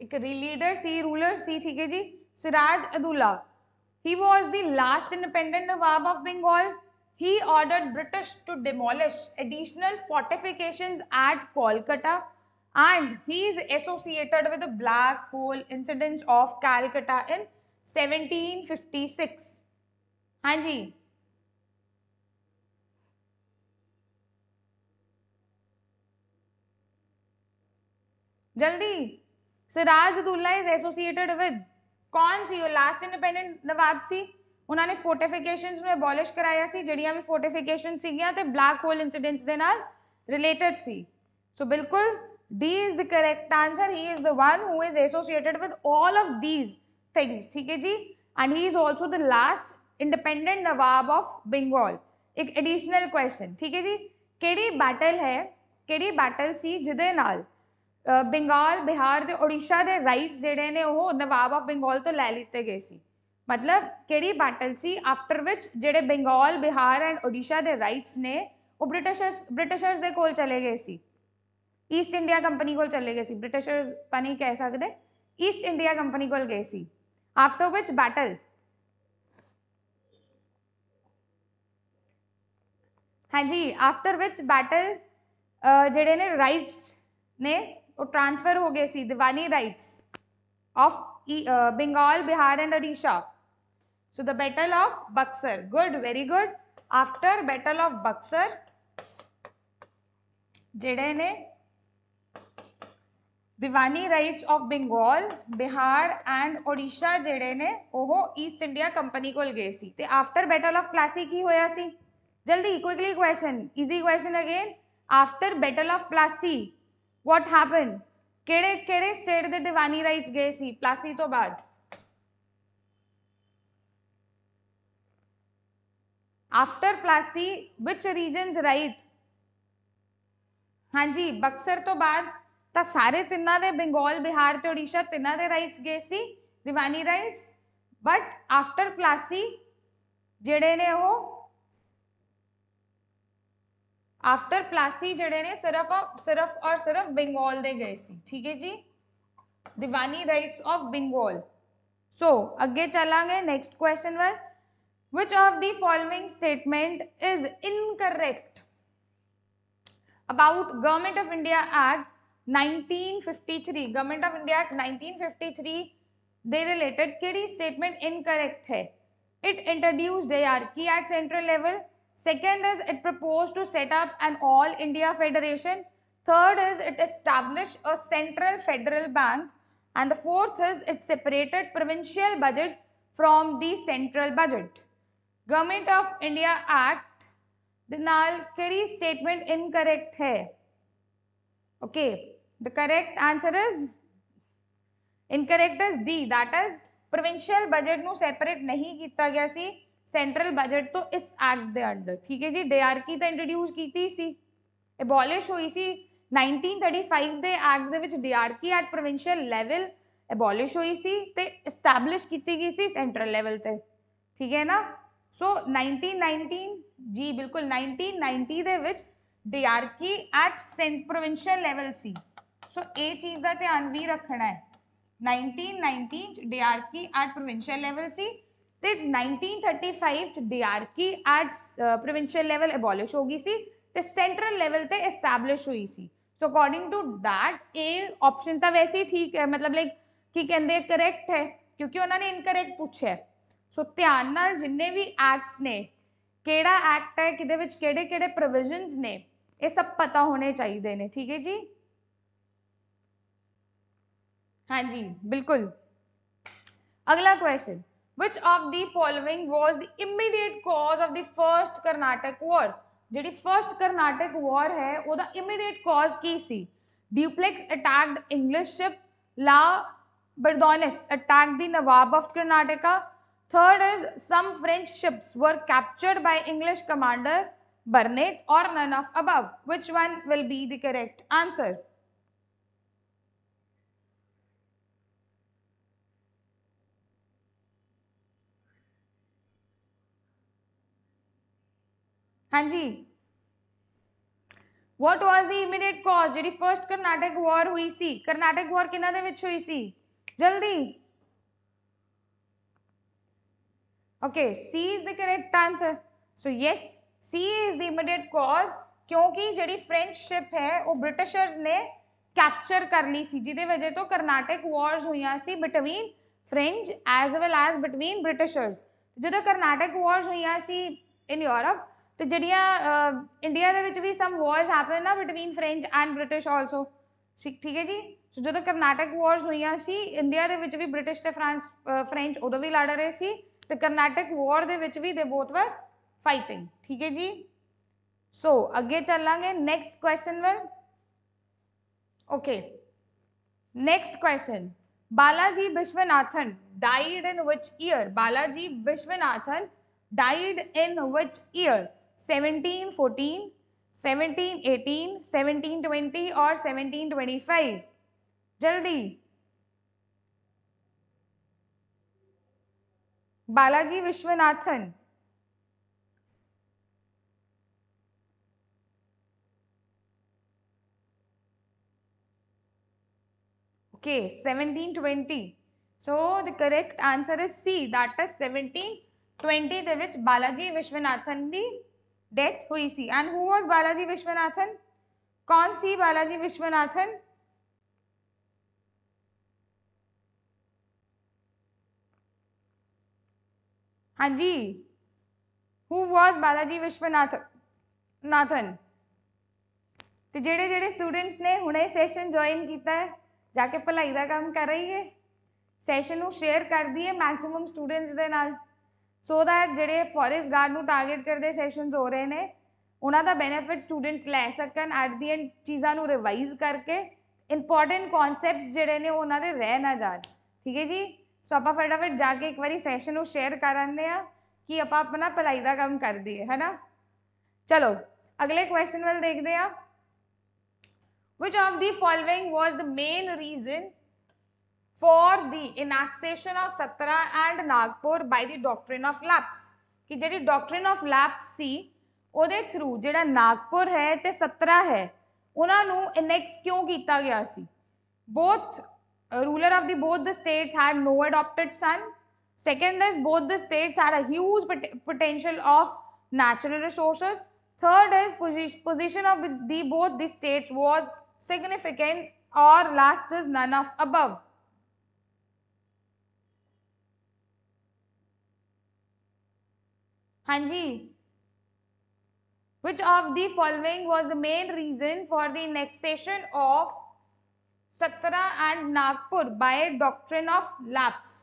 ਇੱਕ ਲੀਡਰ ਸੀ ਰੂਲਰ ਸੀ ਠੀਕ ਹੈ ਜੀ Siraj Uddaula he was the last independent Nawab of Bengal he ordered British to demolish additional fortifications at Kolkata and he is associated with the Black Hole incidents of Calcutta in 1756. Hanji. Jaldi. Siraj Dulla is associated with. Kaun see your last independent Nawabsi? ਉਹਨਾਂ ਨੇ ਫੋਰਟੀਫਿਕੇਸ਼ਨਸ ਨੂੰ ਐਬੋਲਿਸ਼ ਕਰਾਇਆ ਸੀ ਜਿਹੜੀਆਂ ਵੀ fortification ਸੀਗੀਆਂ ਤੇ black hole incidents ਦੇ ਨਾਲ related ਸੀ ਸੋ ਬਿਲਕੁਲ D is the correct answer. He is the one who is associated with all of these things. ठीक है जी And he is also the last independent nawab of Bengal. एक additional question. ठीक है जी केड़ी battle है केड़ी battle सी जिदे नाल बंगाल बिहार ते ओडिशा दे राइट्स जेडे ने वो नवाब ऑफ बंगाल तो लै लीते गए सी ਮਤਲਬ ਕਿਹੜੀ ਬੈਟਲ ਸੀ ਆਫਟਰ ਵਿੱਚ ਜਿਹੜੇ ਬੰਗਾਲ ਬਿਹਾਰ ਐਂਡ ਓਡੀਸ਼ਾ ਦੇ ਰਾਈਟਸ ਨੇ ਉਹ ਬ੍ਰਿਟਿਸ਼ਰਸ ਬ੍ਰਿਟਿਸ਼ਰਸ ਦੇ ਕੋਲ ਚਲੇ ਗਏ ਸੀ ਈਸਟ ਇੰਡੀਆ ਕੰਪਨੀ ਕੋਲ ਚਲੇ ਗਏ ਸੀ ਬ੍ਰਿਟਿਸ਼ਰਸ ਤਾਂ ਨਹੀਂ ਕਹਿ ਸਕਦੇ ਈਸਟ ਇੰਡੀਆ ਕੰਪਨੀ ਕੋਲ ਗਏ ਸੀ ਆਫਟਰ ਵਿਚ ਬੈਟਲ ਹਾਂਜੀ ਆਫਟਰ ਵਿਚ ਬੈਟਲ ਜਿਹੜੇ ਨੇ ਰਾਈਟਸ ਨੇ ਉਹ ਟ੍ਰਾਂਸਫਰ ਹੋ ਗਏ ਸੀ Diwani rights of bengal bihar and odisha So the Battle of Buxar. Good, very good. After Battle of Buxar, जेड़े ने Diwani rights of Bengal Bihar and Odisha जेड़े ने ओहो ईस्ट इंडिया कंपनी को गए सी ते आफ्टर बैटल ऑफ प्लासी की होया सी जल्दी quickly question easy question again after battle of Plassey what happen केड़े केड़े स्टेट दे दिवानी राइट्स गए सी प्लासी तो बाद after Plassey which region right हाँ जी बक्सर तो बाद ता सारे तिना दे बंगाल बिहार ते उड़ीसा तिना दे राइट्स गए सी Diwani rights but after Plassey जेडे ने हो आफ्टर प्लासी जेडे ने सिर्फ सिर्फ और सिर्फ बंगाल दे गए सी ठीक है जी Diwani rights of Bengal so अगे चलेंगे नेक्स्ट क्वेश्चन वाल Which of the following statement is incorrect? About Government of India Act 1953. Government of India Act 1953 they related KD statement incorrect hai. It introduced hierarchy at central level. Second is it proposed to set up an all India federation. Third is it established a central federal bank. And the fourth is it separated provincial budget from the central budget. Government of India act ਦੇ ਨਾਲ ਕਿਹੜੀ statement incorrect ਹੈ okay the correct answer is incorrect is D that is provincial budget ਨੂੰ separate ਨਹੀਂ ਕੀਤਾ ਗਿਆ ਸੀ central budget ਤੋਂ ਇਸ ਐਕਟ ਦੇ ਅੰਡਰ ਠੀਕ ਹੈ ਜੀ ਡੀਆਰਕੀ ਤਾਂ ਇੰਟਰੋਡਿਊਸ ਕੀਤੀ ਸੀ ਐਬੋਲਿਸ਼ ਹੋਈ ਸੀ 1935 ਦੇ ਐਕਟ ਦੇ ਵਿੱਚ diarchy at provincial level abolish ਹੋਈ ਸੀ ਤੇ ਐਸਟੈਬਲਿਸ਼ ਕੀਤੀ ਗਈ ਸੀ ਸੈਂਟਰਲ ਲੈਵਲ ਤੇ ਠੀਕ ਹੈ ਨਾ सो नाइनटीन जी बिल्कुल नाइनटीन नाइनटी के एट सेंट प्रोविंशियल लैवल सी सो ये चीज़ का ध्यान भी रखना है 1919 डीआरकी एट प्रोविंशियल लेवल सी ते 1935 diarchy at provincial level abolish होगी सी सेंट्रल लेवल ते एस्टैब्लिश हुई so according to that A option तो वैसे ही ठीक है मतलब लाइक की कहें करेक्ट है क्योंकि उन्होंने इनकरेक्ट पूछे ਸੋ ਧਿਆਨ ਨਾਲ ਜਿੰਨੇ ਵੀ ਐਕਟਸ ਨੇ ਕਿਹੜਾ ਐਕਟ ਹੈ ਕਿਦੇ ਵਿੱਚ ਕਿਹੜੇ ਕਿਹੜੇ ਪ੍ਰੋਵੀਜ਼ਨਸ ਨੇ ਇਹ ਸਭ ਪਤਾ ਹੋਣੇ ਚਾਹੀਦੇ ਨੇ ਠੀਕ ਹੈ ਜੀ ਹਾਂਜੀ ਬਿਲਕੁਲ ਅਗਲਾ question which of the following was the immediate cause of the first carnatic war ਜਿਹੜੀ ਫਰਸਟ ਕਰਨਾਟਕ ਵਾਰ ਹੈ ਉਹਦਾ ਇਮੀਡੀਏਟ ਕੌਜ਼ ਕੀ ਸੀ Dupleix attacked English ship La Bourdonnais attacked the Nawab of Karnataka third is some French ships were captured by English commander Barnett और none of above which one will be the correct answer हाँ जी what was the immediate cause जी first Carnatic war हुई सी Karnataka war कि हुई सी जल्दी okay C is the correct answer so yes C is the immediate cause क्योंकि जड़ी फ्रेंच शिप है वो ब्रिटिशर्स ने कैप्चर कर ली सी जिदे वजह तो करनाटक वॉर्स हुई तो तो सी between French as well as between Britishers जो करनाटक वॉर्स हुई सी इन यूरोप तो जड़िया इंडिया के भी सम वॉर्स हैपन ना between French and British also ठीक है जी ਸੋ ਜਦੋਂ ਕਰਨਾਟਕ ਵਾਰਸ ਹੋਈਆਂ ਸੀ ਇੰਡੀਆ ਦੇ ਵਿੱਚ ਵੀ ਬ੍ਰਿਟਿਸ਼ ਤੇ ਫਰਾਂਸ ਫ੍ਰੈਂਚ ਉਦੋਂ ਵੀ ਲੜ ਰਹੇ ਸੀ तो करनाटक वॉर भी दे बोथ वर फाइटिंग ठीक है जी सो so, अगे चलेंगे नैक्सट क्वेश्चन वर okay next question Balaji Vishwanathan died in which year Balaji Vishwanathan died in which year seventeen seventeen fourteen eighteen seventeen twenty और सैवनटीन ट्वेंटी फाइव जल्दी Balaji Viswanathan okay 1720 so the correct answer is c that is 1720 the which balaji vishwanathan the death hui si and who was balaji vishwanathan kaun si balaji vishwanathan ਹਾਂਜੀ ਹੂ ਵਾਸ ਬਾਲਾਜੀ ਵਿਸ਼ਵਨਾਥ ਨਾਥਨ ਤੇ ਜਿਹੜੇ ਜਿਹੜੇ students ਨੇ ਹੁਣੇ session join ਕੀਤਾ ਹੈ ਜਾ ਕੇ ਭਲਾਈ ਦਾ ਕੰਮ ਕਰ ਰਹੀ ਹੈ ਸੈਸ਼ਨ ਨੂੰ ਸ਼ੇਅਰ ਕਰ ਦਈਏ ਮੈਕਸਿਮਮ ਸਟੂਡੈਂਟਸ ਦੇ ਨਾਲ ਸੋ ਦੈਟ ਜਿਹੜੇ ਫੋਰੈਸਟ ਗਾਰਡ ਨੂੰ ਟਾਰਗੇਟ ਕਰਦੇ ਸੈਸ਼ਨਸ ਹੋ ਰਹੇ ਨੇ ਉਹਨਾਂ ਦਾ ਬੈਨੀਫਿਟ ਸਟੂਡੈਂਟਸ ਲੈ ਸਕਣ ਐਟ ਦੀ ਐਂਡ ਚੀਜ਼ਾਂ ਨੂੰ ਰਿਵਾਈਜ਼ ਕਰਕੇ ਇੰਪੋਰਟੈਂਟ ਕਨਸੈਪਟਸ ਜਿਹੜੇ ਨੇ ਉਹਨਾਂ ਦੇ ਰਹਿ ਨਾ ਜਾਣ ਠੀਕ ਹੈ ਜੀ ਸੋ ਆਪਾਂ ਫਟਾਫਟ ਜਾ ਕੇ ਇੱਕ ਵਾਰੀ ਸੈਸ਼ਨ ਨੂੰ ਸ਼ੇਅਰ ਕਰਾਂਦੇ ਆ ਕਿ ਆਪਾਂ ਆਪਣਾ ਭਲਾਈ ਦਾ ਕੰਮ ਕਰ ਦਈਏ ਹੈਨਾ ਚਲੋ ਅਗਲੇ ਕੁਐਸਚਨ ਵੱਲ ਦੇਖਦੇ ਆ which of the following was the main reason for the annexation of Satra and Nagpur by the doctrine of lapse ki ਜਿਹੜੀ doctrine of lapse ਸੀ ਉਹਦੇ ਥਰੂ ਜਿਹੜਾ ਨਾਗਪੁਰ ਹੈ ਤੇ ਸਤਰਾ ਹੈ ਉਹਨਾਂ ਨੂੰ annex ਕਿਉਂ ਕੀਤਾ ਗਿਆ ਸੀ both Uh, ruler of the both the states had no adopted son. Second is both the states had a huge pot potential of natural resources. Third is posi position of the both the states was significant or last is none of above. Hanji, which of the following was the main reason for the annexation of Satara and Nagpur by doctrine of lapse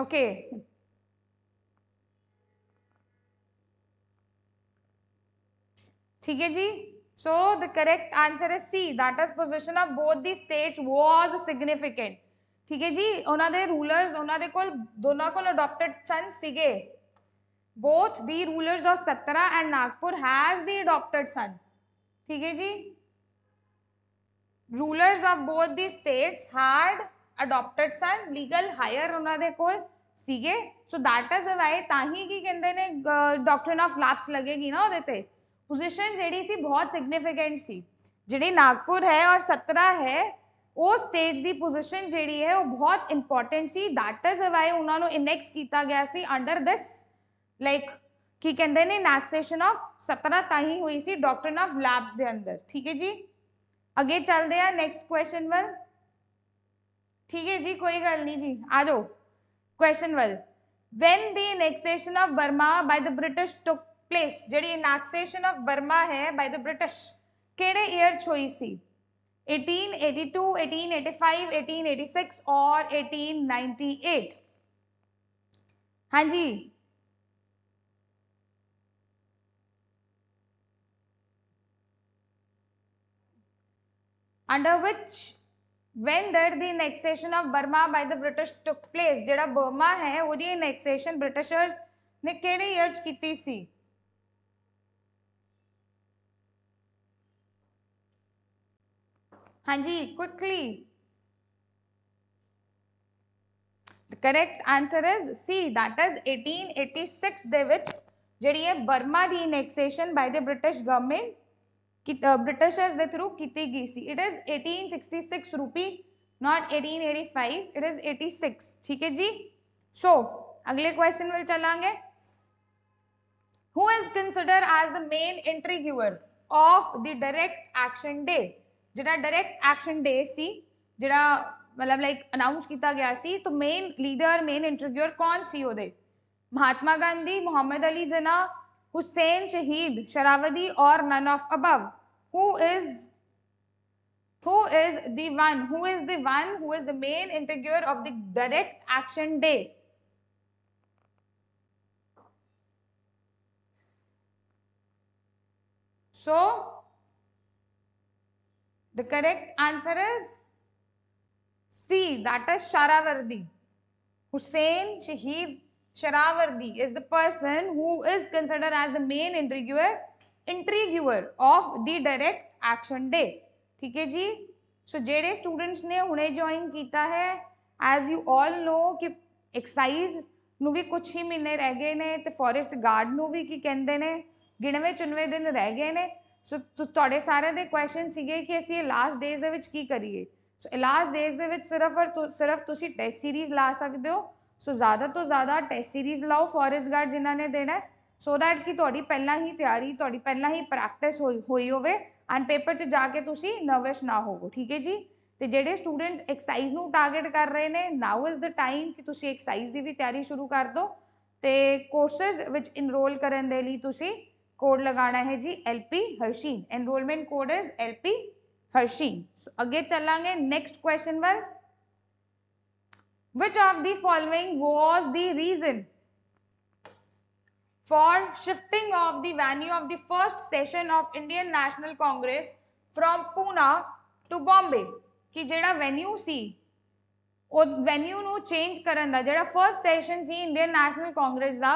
okay ठीक है जी so the correct answer is C that is position of both the state was significant ठीक है जी उन्होंने ruler उन्होंने को दोनों को अडोप्टेड सन सी both the rulers of Satara and Nagpur has the adopted son. ठीक hai ji rulers of both the states had adopted son legal higher ਉਹਨਾਂ ਦੇ ਕੋਲ ਸੀਗੇ ਸੋ that is why ਤਾਂ ki kende ne doctrine of lapse lagegi na ਉਹਦੇ ਤੇ position ਜਿਹੜੀ si bahut significant si ਜਿਹੜੀ nagpur hai aur 17 hai ਉਹ ਸਟੇਟਸ ਦੀ ਪੋਜੀਸ਼ਨ ਜਿਹੜੀ ਹੈ ਉਹ ਬਹੁਤ ਇੰਪੋਰਟੈਂਟ ਸੀ that is why ਉਹਨਾਂ ਨੂੰ ਇਨੈਕਸ ਕੀਤਾ ਗਿਆ ਸੀ ਅੰਡਰ ਦਿਸ लाइक की कहते ने नैक्सेशन ऑफ सत्रह ताही हुई थी डॉक्टर ऑफ लैब्स के अंदर ठीक है जी अगे चलते हैं नैक्सट क्वेश्चन वल ठीक है जी कोई गल नहीं जी आ जाओ क्वेश्चन वाल when the annexation of Burma by the British took place जी नैक्सेशन ऑफ बर्मा है बाय द ब्रिटिश केड़े ईयर च हुई सी 1882, 1885, 1886 और 1898 हाँ जी under which when did the annexation of Burma by the British took place जेड़ा बर्मा है ओदी annexation Britishers ने केड़े years कीती सी हाँ जी quickly The correct answer is C. That is 1886 ਦੇ ਵਿੱਚ ਜਿਹੜੀ ਹੈ ਬਰਮਾ ਦੀ annexation by the British government Britishers के थ्रू की गई सी it is eighteen sixty six रूपी not eighteen eighty five it is eighty six ठीक है जी सो so, अगले क्वेश्चन में चलेंगे who is consider as the main entry of the direct action day जो डायरेक्ट एक्शन डे जो मतलब लाइक अनाउंस किया गया सी तो मेन लीडर मेन इंटरव्यूअर कौन सी ओद महात्मा गांधी मुहम्मद अली जना हुसैन शहीद शराबदी और none of above who is who is the one who is the one who is the main interviewer of the direct action day so the correct answer is C that is sharavardi Hussein Shahid sharavardi is the person who is considered as the main interviewer. Interviewer of the direct action day ठीक है जी सो जेडे students ने हमने join किया है as you all know कि excise भी कुछ ही महीने रह गए ने तो फॉरेस्ट गार्ड न भी की कहें ने गिणवे चुनवे दिन रह गए ने सो तो थोड़े सारे के क्वेश्चन सके कि असी लास्ट डेज के करिए सो लास्ट डेज के सिर्फ और तु, सिर्फ तुम टेस्ट सीरीज़ ला सकते हो सो ज़्यादा तो ज़्यादा टेस्ट सीरीज़ लाओ फॉरेस्ट गार्ड जिन्होंने देना है ਸੋ ਦੈਟ ਕਿ ਤੁਹਾਡੀ ਪਹਿਲਾਂ ਹੀ ਤਿਆਰੀ ਤੁਹਾਡੀ ਪਹਿਲਾਂ ਹੀ ਪ੍ਰੈਕਟਿਸ ਹੋਈ ਹੋਈ ਹੋਵੇ ਐਂਡ ਪੇਪਰ 'ਚ ਜਾ ਕੇ ਤੁਸੀਂ ਨਰਵਸ ਨਾ ਹੋਵੋ ਠੀਕ ਹੈ ਜੀ ਤੇ ਜਿਹੜੇ ਸਟੂਡੈਂਟਸ ਐਕਸਰਸਾਈਜ਼ ਨੂੰ ਟਾਰਗੇਟ ਕਰ ਰਹੇ ਨੇ ਨਾਓ ਇਜ਼ ਦਾ ਟਾਈਮ ਕਿ ਤੁਸੀਂ ਐਕਸਰਸਾਈਜ਼ ਦੀ ਵੀ ਤਿਆਰੀ ਸ਼ੁਰੂ ਕਰ ਦਿਓ ਤੇ ਕੋਰਸਸ ਵਿੱਚ ਇਨਰੋਲ ਕਰਨ ਦੇ ਲਈ ਤੁਸੀਂ ਕੋਡ ਲਗਾਣਾ ਹੈ ਜੀ LP Harsheen enrolment code is LP Harsheen so ਅੱਗੇ ਚੱਲਾਂਗੇ ਨੈਕਸਟ ਕੁਐਸਚਨ ਵੱਲ which of the following was the reason for shifting of the venue of the first session of Indian National Congress from Pune to Bombay ਕਿ ਜਿਹੜਾ Venue ਸੀ ਉਹ Venue ਨੂੰ change ਕਰਨ ਦਾ ਜਿਹੜਾ ਫਰਸਟ ਸੈਸ਼ਨ ਸੀ Indian National Congress ਦਾ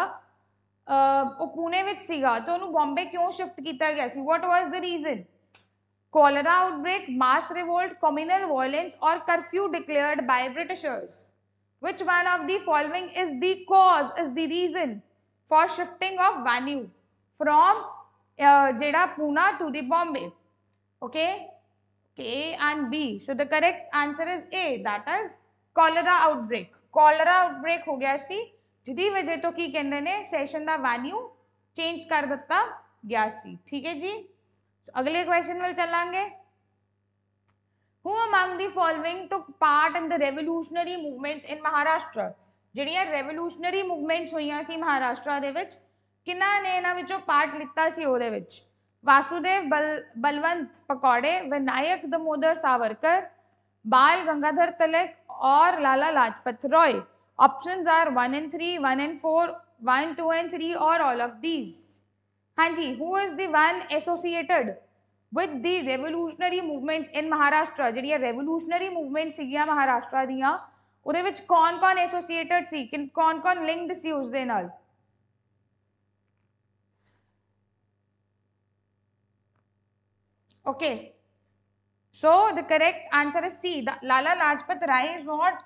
ਉਹ ਪੂਨੇ ਵਿੱਚ ਸੀਗਾ ਤਾਂ ਉਹਨੂੰ ਬੰਬੇ ਕਿਉਂ ਸ਼ਿਫਟ ਕੀਤਾ ਗਿਆ ਸੀ what was the reason cholera outbreak mass revolt communal violence ਔਰ curfew declared by Britishers which one of the following is the cause is the reason for shifting of venue from जेड़ा Poona to the Bombay okay A and B so the correct answer is A that is cholera outbreak cholera outbreak हो गया सी जिदी वजह तो की कहने ने session का value change कर दिता गया सी ठीक है जी so, अगले क्वेश्चन वाल चलेंगे who among the following took part in the revolutionary movements in Maharashtra जीडिया रेवोल्यूशनरी मूवमेंट्स हुई महाराष्ट्र के कि ने इन्हों पार्ट लिता से वासुदेव बल बलवंत पकौड़े विनायक दमोदर सावरकर बाल गंगाधर तलक और Lala Lajpat Rai option are one and three one and four one two and three और ऑल ऑफ दीज हाँ जी who is the one associated with the revolutionary movements in Maharashtra जीडिया रेवोल्यूशनरी मूवमेंट्स है महाराष्ट्र दियाँ ਉਹਦੇ ਵਿੱਚ ਕੌਣ-ਕੌਣ ਐਸੋਸੀਏਟਡ ਸੀ ਕਿ ਕੌਣ-ਕੌਣ ਲਿੰਕਡ ਸੀ ਉਸ ਦੇ ਨਾਲ okay so the correct answer is C ਦਾ Lala Lajpat Rai is not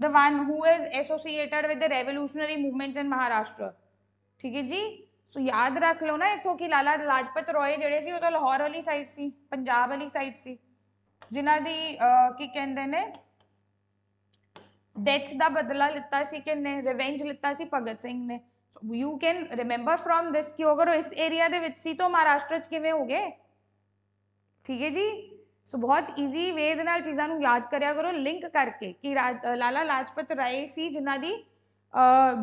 the one who is associated with the revolutionary movements in Maharashtra ਠੀਕ ਹੈ ਜੀ ਸੋ ਯਾਦ ਰੱਖ ਲਓ ਨਾ ਇਥੋਂ ਕਿ ਲਾਲਾ ਲਾਜਪਤ ਰਾਏ ਜਿਹੜੇ ਸੀ ਉਹ ਤਾਂ ਲਾਹੌਰ ਵਾਲੀ ਸਾਈਡ ਸੀ ਪੰਜਾਬ ਵਾਲੀ ਸਾਈਡ ਸੀ ਜਿਨ੍ਹਾਂ ਦੀ ਕੀ ਕਹਿੰਦੇ ਨੇ ਡੈਥ ਦਾ ਬਦਲਾ ਲਿੱਤਾ ਸੀ ਕਿੰਨੇ ਰਿਵੈਂਜ ਲਿੱਤਾ ਸੀ ਭਗਤ ਸਿੰਘ ਨੇ you can remember from this ਕਿ ਅਗਰ ਇਸ ਏਰੀਆ ਦੇ ਵਿੱਚ ਸੀ ਤਾਂ ਮਹਾਰਾਸ਼ਟਰ 'ਚ ਕਿਵੇਂ ਹੋ ਗਏ ਠੀਕ ਹੈ ਜੀ ਸੋ ਬਹੁਤ ਈਜ਼ੀ ਵੇ ਦੇ ਨਾਲ ਚੀਜ਼ਾਂ ਨੂੰ ਯਾਦ ਕਰਿਆ ਕਰੋ ਲਿੰਕ ਕਰਕੇ ਕਿ ਲਾਲਾ ਲਾਜਪਤ ਰਾਏ ਸੀ ਜਿਨ੍ਹਾਂ ਦੀ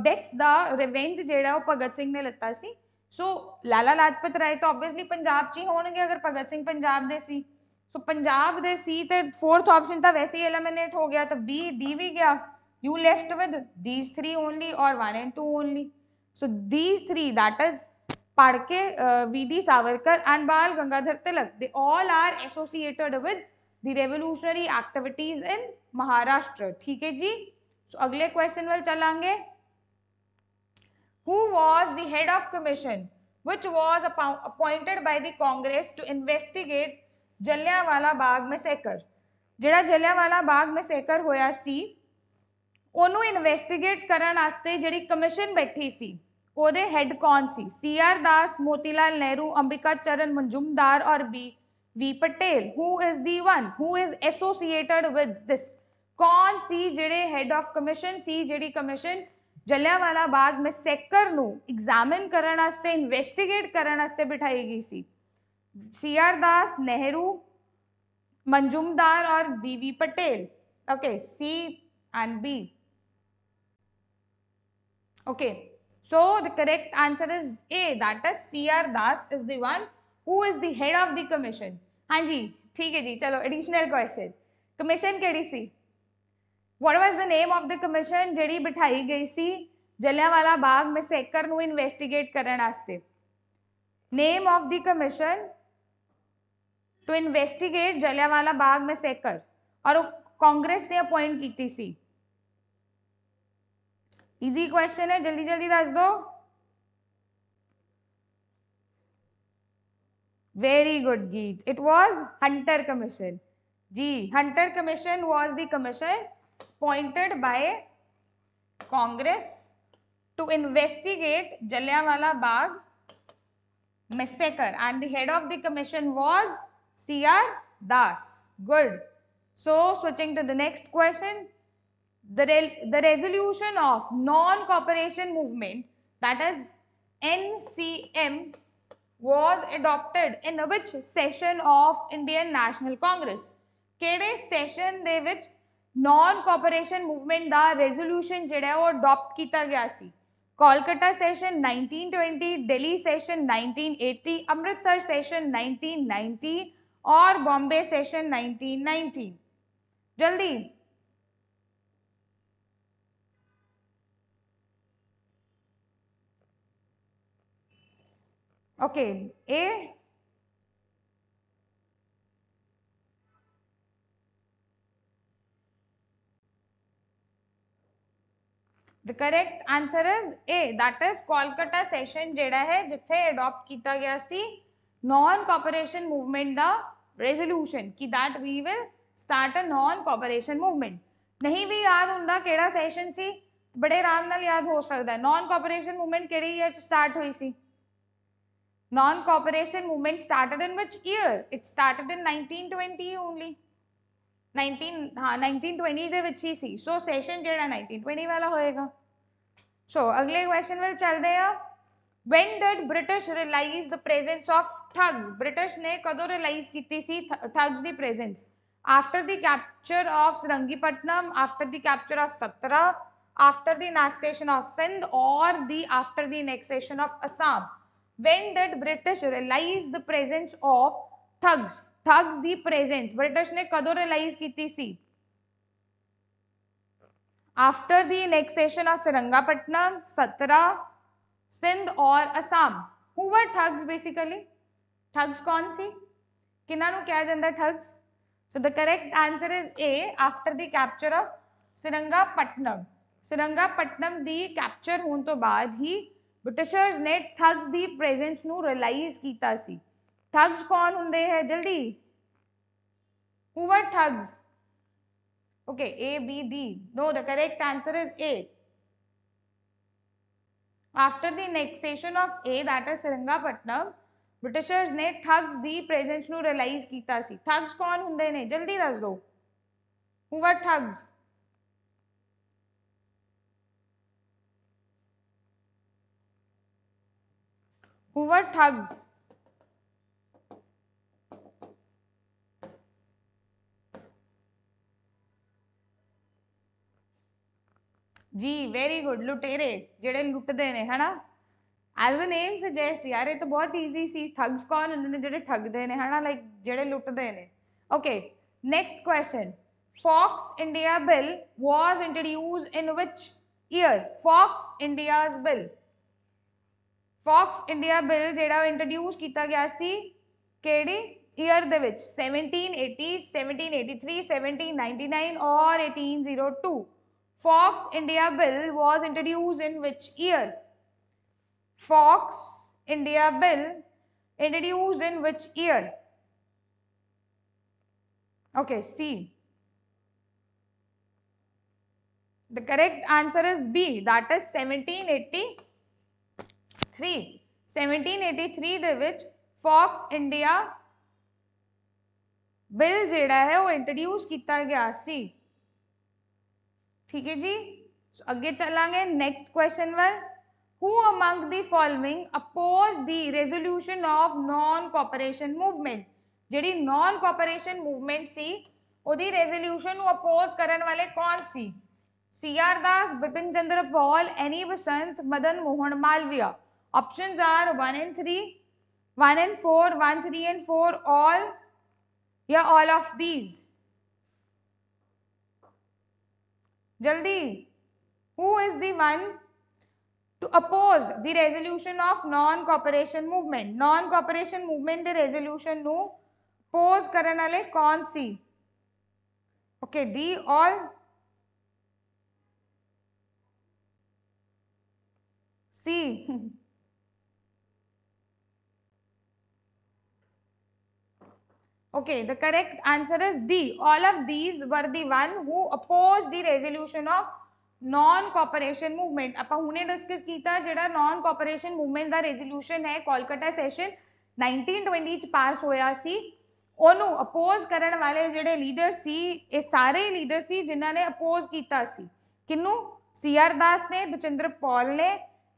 ਡੈਥ ਦਾ ਰਿਵੈਂਜ ਜਿਹੜਾ ਉਹ ਭਗਤ ਸਿੰਘ ਨੇ ਲਿੱਤਾ ਸੀ ਸੋ ਲਾਲਾ ਲਾਜਪਤ ਰਾਏ ਤਾਂ ਆਬਵੀਅਸਲੀ ਪੰਜਾਬ 'ਚ ਹੀ ਹੋਣਗੇ ਅਗਰ ਭਗਤ ਸਿੰਘ ਪੰਜਾਬ ਦੇ ਸੀ सो पंजाब दे सी ते फोर्थ ऑप्शन था वैसे ही एलिमिनेट हो गया तो बी डी भी गया you left with these three only और one and two only so these three that is Phadke V D Savarkar and Bal Gangadhar Tilak they all are associated with the revolutionary activities in Maharashtra ठीक है जी सो so, अगले question वाल चलेंगे who was the head of commission which was appointed by the Congress to investigate Jallianwala Bagh massacre ਜਿਹੜਾ ਜਲਿਆਂਵਾਲਾ ਬਾਗ ਮੈਸੇਕਰ ਹੋਇਆ ਸੀ ਉਹਨੂੰ investigate ਕਰਨ ਵਾਸਤੇ ਜਿਹੜੀ ਕਮਿਸ਼ਨ ਬੈਠੀ ਸੀ ਉਹਦੇ ਹੈੱਡ ਕੌਣ ਸੀ ਸੀ ਆਰ ਦਾਸ ਮੋਤੀਲਾਲ ਨਹਿਰੂ ਅੰਬਿਕਾ ਚਰਨ ਮਨਜੁਮਦਾਰ ਔਰ B V Patel who is the one who is associated with this ਕੌਣ ਸੀ ਜਿਹੜੇ ਹੈੱਡ ਆਫ ਕਮਿਸ਼ਨ ਸੀ ਜਿਹੜੀ ਕਮਿਸ਼ਨ ਜਲਿਆਂਵਾਲਾ ਬਾਗ ਮੈਸੇਕਰ ਨੂੰ ਐਗਜ਼ਾਮਿਨ ਕਰਨ ਵਾਸਤੇ ਇਨਵੈਸਟੀਗੇਟ ਕਰਨ ਵਾਸਤੇ ਬਿਠਾਈ ਗਈ ਸੀ सी आर दास नेहरू मंजुमदार और B V Patel okay C and B okay so the correct answer is A that is C R Das is the who is the head of the commission हाँ जी ठीक है जी चलो एडिशनल क्वेश्चन कमीशन कड़ी सी what was the name of the commission जी बिठाई गई सी जल्हवाला बाग मिसेकर इनवेस्टिगेट करने वास्ते name of the commission to investigate Jallianwala Bagh massacre और कांग्रेस ने अपॉइंट की थी सी इजी क्वेश्चन है जल्दी जल्दी दस दो वेरी गुड गीत इट वाज हंटर कमीशन जी Hunter commission was the commission appointed by Congress to investigate Jallianwala Bagh massacre and the head of the commission was C.R. Das. Good. So, switching to the next question. The, the resolution of non-cooperation movement that is NCM was adopted in which session of Indian National Congress? Kede session de which non-cooperation movement da resolution jede wo adopt kita gaya si? Kolkata session 1920, Delhi session 1980, Amritsar session 1990, और Bombay session 1919 जल्दी okay A the correct answer is A that is Kolkata session जेड़ा है जिथे adopt किया गया सी non cooperation movement का resolution की that we will start a non cooperation movement नहीं भी याद होंगे केड़ा सैशन से बड़े आराम याद हो सकता है नॉन कोपरेशन मूवमेंट के स्टार्ट हुई सी non cooperation movement started in which year it started in nineteen twenty only nineteen हाँ नाइनटीन ट्वेंटी सो सैशन जो नाइनटीन ट्वेंटी वाला होएगा सो अगले क्वेश्चन वाल चलते हैं when did British realise the presence of thugs British ने कदों रियलाइज की ठग्स की presence after the capture of Seringapatam after the capture of Satara after the annexation of Sindh और the after the annexation of Assam when did British realise the presence of thugs thugs की प्रेजेंस British ने कदों realise की after the annexation of Seringapatam Satara Sindh और असाम हुआ thugs basically thugs कौन सी किन्हों thugs so the correct answer is A after the capture of Seringapatam Seringapatam दी कैप्चर होने तो बाद ही ब्रिटिशर्स ने ठग्स की प्रेजेंस नियलाइज किया ठग्स कौन होंगे है जल्दी who were thugs okay A B D no the correct answer is A after the annexation of A that is Seringapatam Britishers ने थग्स की प्रेजेंस नियलाइज किया थग्स कौन होंगे ने जल्दी दस दो हुआ थग्स हुआ थग्स जी वेरी गुड लुटेरे जेडे लुटते ने है ना एज ए नेम सुजैसट यार ये तो बहुत ईजी सी ठग्स कौन होंगे जो ठगते हैं है ना लाइक जो लुटते हैं okay next question Fox India bill was introduce in which year Fox India bill Fox India bill जो इंट्रोड्यूस किया गया सी केड़ी ईयर दिवन eighty seventeen eighty three seventeen ninety nine और eighteen zero two Fox India bill was introduce in which year Fox India Bill introduced in which year? Okay, C. The correct answer is B that is seventeen Seventeen eighty three. 1783. 1783 ਦੇ ਵਿੱਚ Fox India bill ਜਿਹੜਾ ਹੈ ਉਹ introduce ਕੀਤਾ ਗਿਆ ਸੀ ਠੀਕ ਹੈ ਜੀ ਅੱਗੇ ਚੱਲਾਂਗੇ ਨੈਕਸਟ ਕੁਐਸਚਨ ਵੱਲ who among the following opposed the resolution of non cooperation movement ਜਿਹੜੀ non cooperation movement ਸੀ ਉਹਦੀ resolution ਨੂੰ oppose ਕਰਨ ਵਾਲੇ ਕੌਣ ਸੀ C R Das Bipin Chandra Pal Annie Besant Madan Mohan Malviya options are 1 and 3 1 and 4 1 3 and 4 all या all of these जल्दी who is the one to oppose the resolution of non-cooperation movement. Non-cooperation movement the resolution નું pose karanale અલે કોણ okay d all c okay the correct answer is d all of these were the one who opposed the resolution of non cooperation movement ਆਪਾਂ ਹੁਣੇ discuss ਕੀਤਾ ਜਿਹੜਾ non cooperation movement ਦਾ resolution ਹੈ Kolkata session 1920 ਚ ਪਾਸ ਹੋਇਆ ਸੀ ਉਹਨੂੰ ਅਪੋਜ਼ ਕਰਨ ਵਾਲੇ ਜਿਹੜੇ ਲੀਡਰ ਸੀ ਇਹ ਸਾਰੇ ਲੀਡਰ ਸੀ ਜਿਨ੍ਹਾਂ ਨੇ ਅਪੋਜ਼ ਕੀਤਾ ਸੀ ਕਿੰਨੂੰ ਸੀ ਆਰ ਦਾਸ ਨੇ ਬਚਿੰਦਰ ਪਾਲ ਨੇ